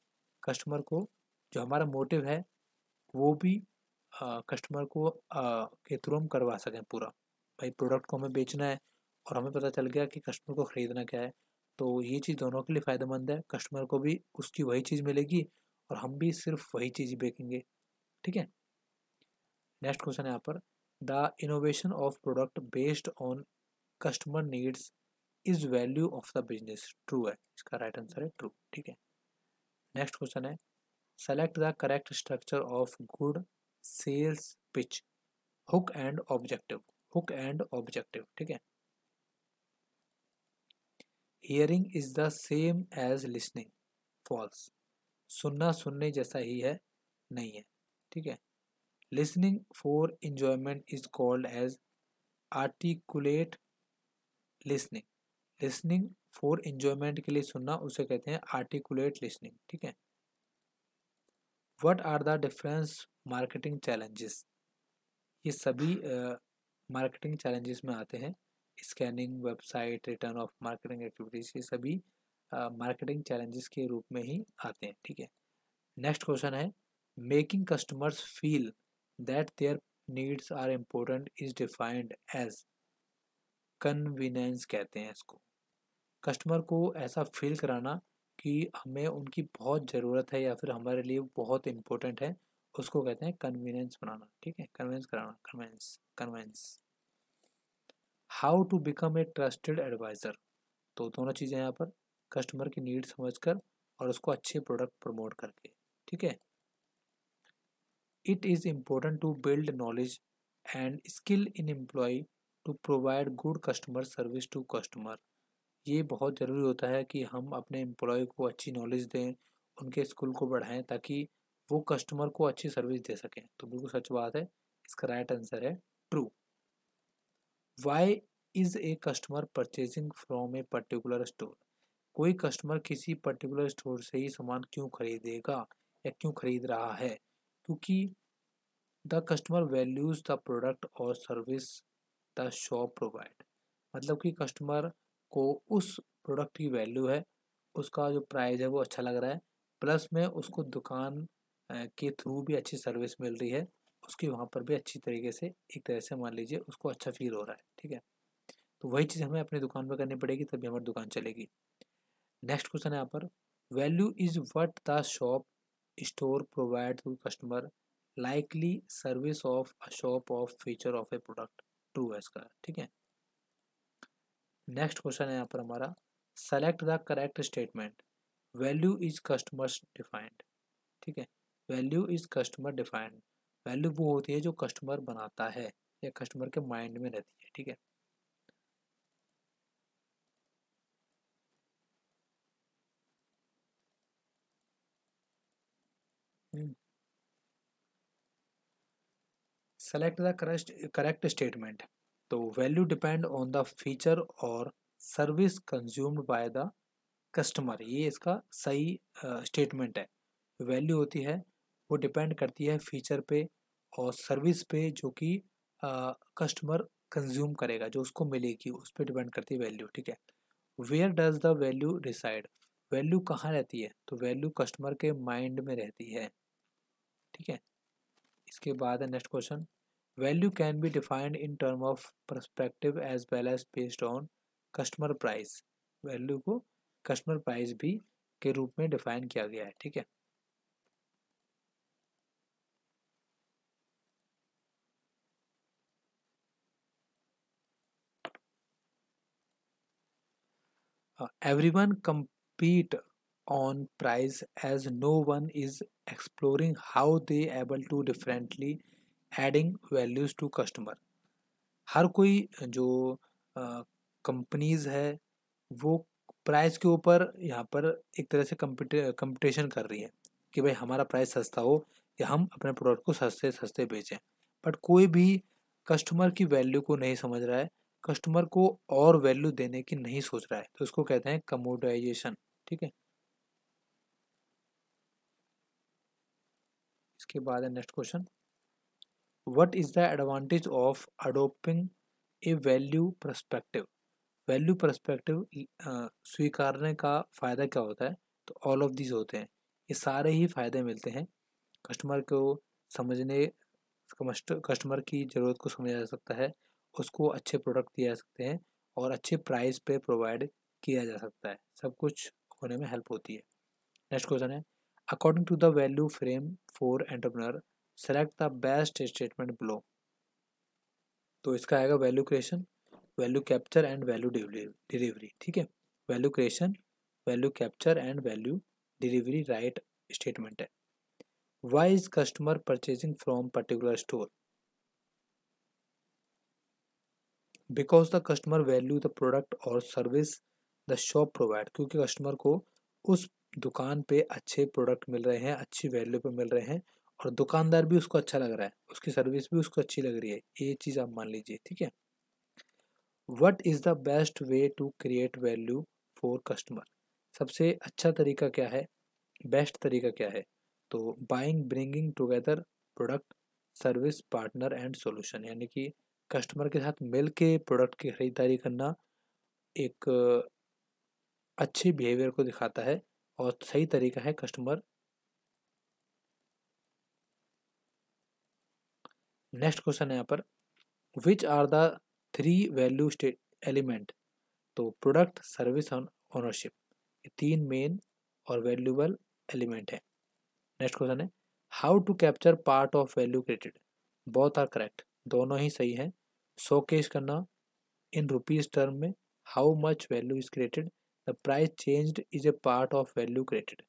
कस्टमर को जो हमारा मोटिव है वो भी कस्टमर को आ, के थ्रू हम करवा सकें पूरा भाई प्रोडक्ट को हमें बेचना है और हमें पता चल गया कि कस्टमर को ख़रीदना क्या है तो ये चीज़ दोनों के लिए फ़ायदेमंद है कस्टमर को भी उसकी वही चीज़ मिलेगी और हम भी सिर्फ वही चीज़ बेचेंगे ठीक है नेक्स्ट क्वेश्चन है यहाँ पर the innovation of product based on customer needs is value of the business true है इसका राइट आंसर है ट्रू ठीक है नेक्स्ट क्वेश्चन है select the correct structure of good sales pitch hook and objective hook and objective ठीक है hearing is the same as listening false सुनना सुनने जैसा ही है नहीं है ठीक है listening for enjoyment is called as articulate listening listening for enjoyment के लिए सुनना उसे कहते हैं आर्टिकुलेट लिसनिंग ठीक है what are the difference marketing challenges ये सभी मार्केटिंग uh, चैलेंजेस में आते हैं scanning website return of marketing activities ये सभी मार्केटिंग uh, चैलेंजेस के रूप में ही आते हैं ठीक है नेक्स्ट क्वेश्चन है making customers feel that their needs are important is defined as convenience कहते हैं इसको कस्टमर को ऐसा फील कराना कि हमें उनकी बहुत ज़रूरत है या फिर हमारे लिए बहुत इम्पोर्टेंट है उसको कहते हैं कन्वीनियंस बनाना ठीक है कन्वेंस कराना convince convince how to become a trusted advisor तो दोनों चीज़ें यहाँ पर कस्टमर की नीड समझकर और उसको अच्छे प्रोडक्ट प्रमोट करके ठीक है it is important to build knowledge and skill in employ to provide good customer service to customer ये बहुत ज़रूरी होता है कि हम अपने एम्प्लॉय को अच्छी नॉलेज दें उनके स्किल को बढ़ाएं ताकि वो कस्टमर को अच्छी सर्विस दे सकें तो बिल्कुल सच बात है इसका राइट आंसर है true why is a customer purchasing from a particular store कोई कस्टमर किसी पर्टिकुलर स्टोर से ही सामान क्यों खरीदेगा या क्यों खरीद रहा है क्योंकि the customer values the product और सर्विस द शॉप प्रोवाइड मतलब कि कस्टमर को उस प्रोडक्ट की वैल्यू है उसका जो प्राइस है वो अच्छा लग रहा है प्लस में उसको दुकान के थ्रू भी अच्छी सर्विस मिल रही है उसकी वहाँ पर भी अच्छी तरीके से एक तरह से मान लीजिए उसको अच्छा फील हो रहा है ठीक है तो वही चीज़ हमें अपनी दुकान पर करनी पड़ेगी तभी हमारी दुकान चलेगी नेक्स्ट क्वेश्चन है यहाँ पर value is what the shop store provide to customer likely service of a shop of feature of a product true है इसका ठीक है नेक्स्ट क्वेश्चन है यहाँ पर हमारा select the correct statement value is customer defined ठीक है value is customer defined value वो होती है जो कस्टमर बनाता है या कस्टमर के माइंड में रहती है ठीक है select the correct correct statement तो value depend on the feature और service consumed by the customer ये इसका सही स्टेटमेंट है वैल्यू होती है वो डिपेंड करती है फीचर पे और सर्विस पे जो कि कस्टमर कंज्यूम करेगा जो उसको मिलेगी उस पर डिपेंड करती है वैल्यू ठीक है where does the value decide value कहाँ रहती है तो वैल्यू कस्टमर के माइंड में रहती है ठीक है इसके बाद है next question Value can be defined in term of perspective as well as based on customer price. Value को customer price भी के रूप में define किया गया है ठीक है uh, everyone compete on price as no one is exploring how they able to differently adding values to customer हर कोई जो कंपनीज है वो प्राइस के ऊपर यहाँ पर एक तरह से कंपटीशन कर रही है कि भाई हमारा प्राइस सस्ता हो या हम अपने प्रोडक्ट को सस्ते सस्ते बेचें बट कोई भी कस्टमर की वैल्यू को नहीं समझ रहा है कस्टमर को और वैल्यू देने की नहीं सोच रहा है तो उसको कहते हैं कमोडाइजेशन ठीक है इसके बाद है next question what is the advantage of adopting a value perspective value perspective uh, स्वीकारने का फ़ायदा क्या होता है तो ऑल ऑफ दीज होते हैं ये सारे ही फ़ायदे मिलते हैं कस्टमर को समझने कस्टमर की ज़रूरत को समझा जा सकता है उसको अच्छे प्रोडक्ट दिए जा सकते हैं और अच्छे प्राइस पे प्रोवाइड किया जा सकता है सब कुछ होने में हेल्प होती है नेक्स्ट क्वेश्चन है according to the value frame for entrepreneur select the best statement below तो इसका आएगा value creation value capture and value delivery ठीक है value creation value capture and value delivery right statement है why is customer purchasing from particular store because the customer value the product और service the shop provide क्योंकि customer को उस दुकान पे अच्छे प्रोडक्ट मिल रहे हैं अच्छी वैल्यू पे मिल रहे हैं और दुकानदार भी उसको अच्छा लग रहा है उसकी सर्विस भी उसको अच्छी लग रही है ये चीज़ आप मान लीजिए ठीक है what is the best way to create value for customer सबसे अच्छा तरीका क्या है बेस्ट तरीका क्या है तो buying bringing together product service partner and solution यानी कि कस्टमर के साथ मिल के प्रोडक्ट की खरीदारी करना एक अच्छे बिहेवियर को दिखाता है और सही तरीका है कस्टमर नेक्स्ट क्वेश्चन है यहाँ पर which are the three value state element तो प्रोडक्ट सर्विस और ओनरशिप ये तीन मेन और वैल्यूबल एलिमेंट है नेक्स्ट क्वेश्चन है how to capture part of value created both are correct दोनों ही सही हैं सो केस करना इन रुपीज टर्म में how much value is created the price changed is a part of value created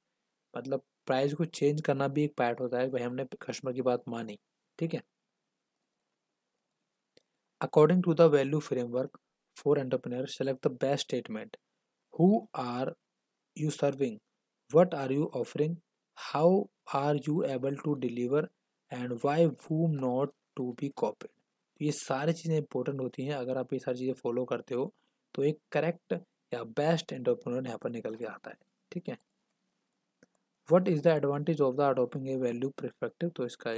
मतलब price को change करना भी एक पार्ट होता है भाई हमने कस्टमर की बात मानी ठीक है According to the value framework for entrepreneurs, select the best statement. Who are you serving? What are you offering? How are you able to deliver? And why whom not to be copied तो ये सारी चीज़ें important होती हैं अगर आप ये सारी चीज़ें फॉलो करते हो तो एक करेक्ट या बेस्ट एंटरप्रेन्योर यहाँ पर निकल के आता है ठीक है what is the advantage of the adopting a value perspective तो इसका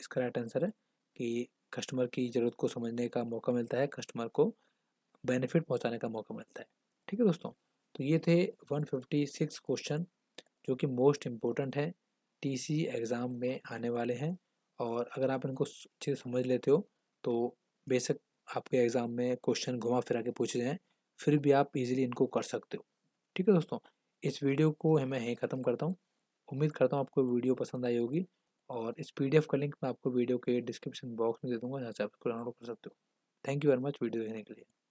इसका राइट आंसर है कि कस्टमर की ज़रूरत को समझने का मौका मिलता है कस्टमर को बेनिफिट पहुंचाने का मौका मिलता है ठीक है दोस्तों तो ये थे 156 क्वेश्चन जो कि मोस्ट इम्पोर्टेंट हैं टीसी एग्ज़ाम में आने वाले हैं और अगर आप इनको अच्छे से समझ लेते हो तो बेशक आपके एग्ज़ाम में क्वेश्चन घुमा फिरा के पूछे जाएँ फिर भी आप इजीली इनको कर सकते हो ठीक है दोस्तों इस वीडियो को मैं यहीं ख़त्म करता हूँ उम्मीद करता हूँ आपको वीडियो पसंद आई होगी और इस पी का लिंक मैं आपको वीडियो के डिस्क्रिप्शन बॉक्स में दे दूँगा जहाँ से आप इसको डाउनलोड कर सकते हो thank you very much video देखने के लिए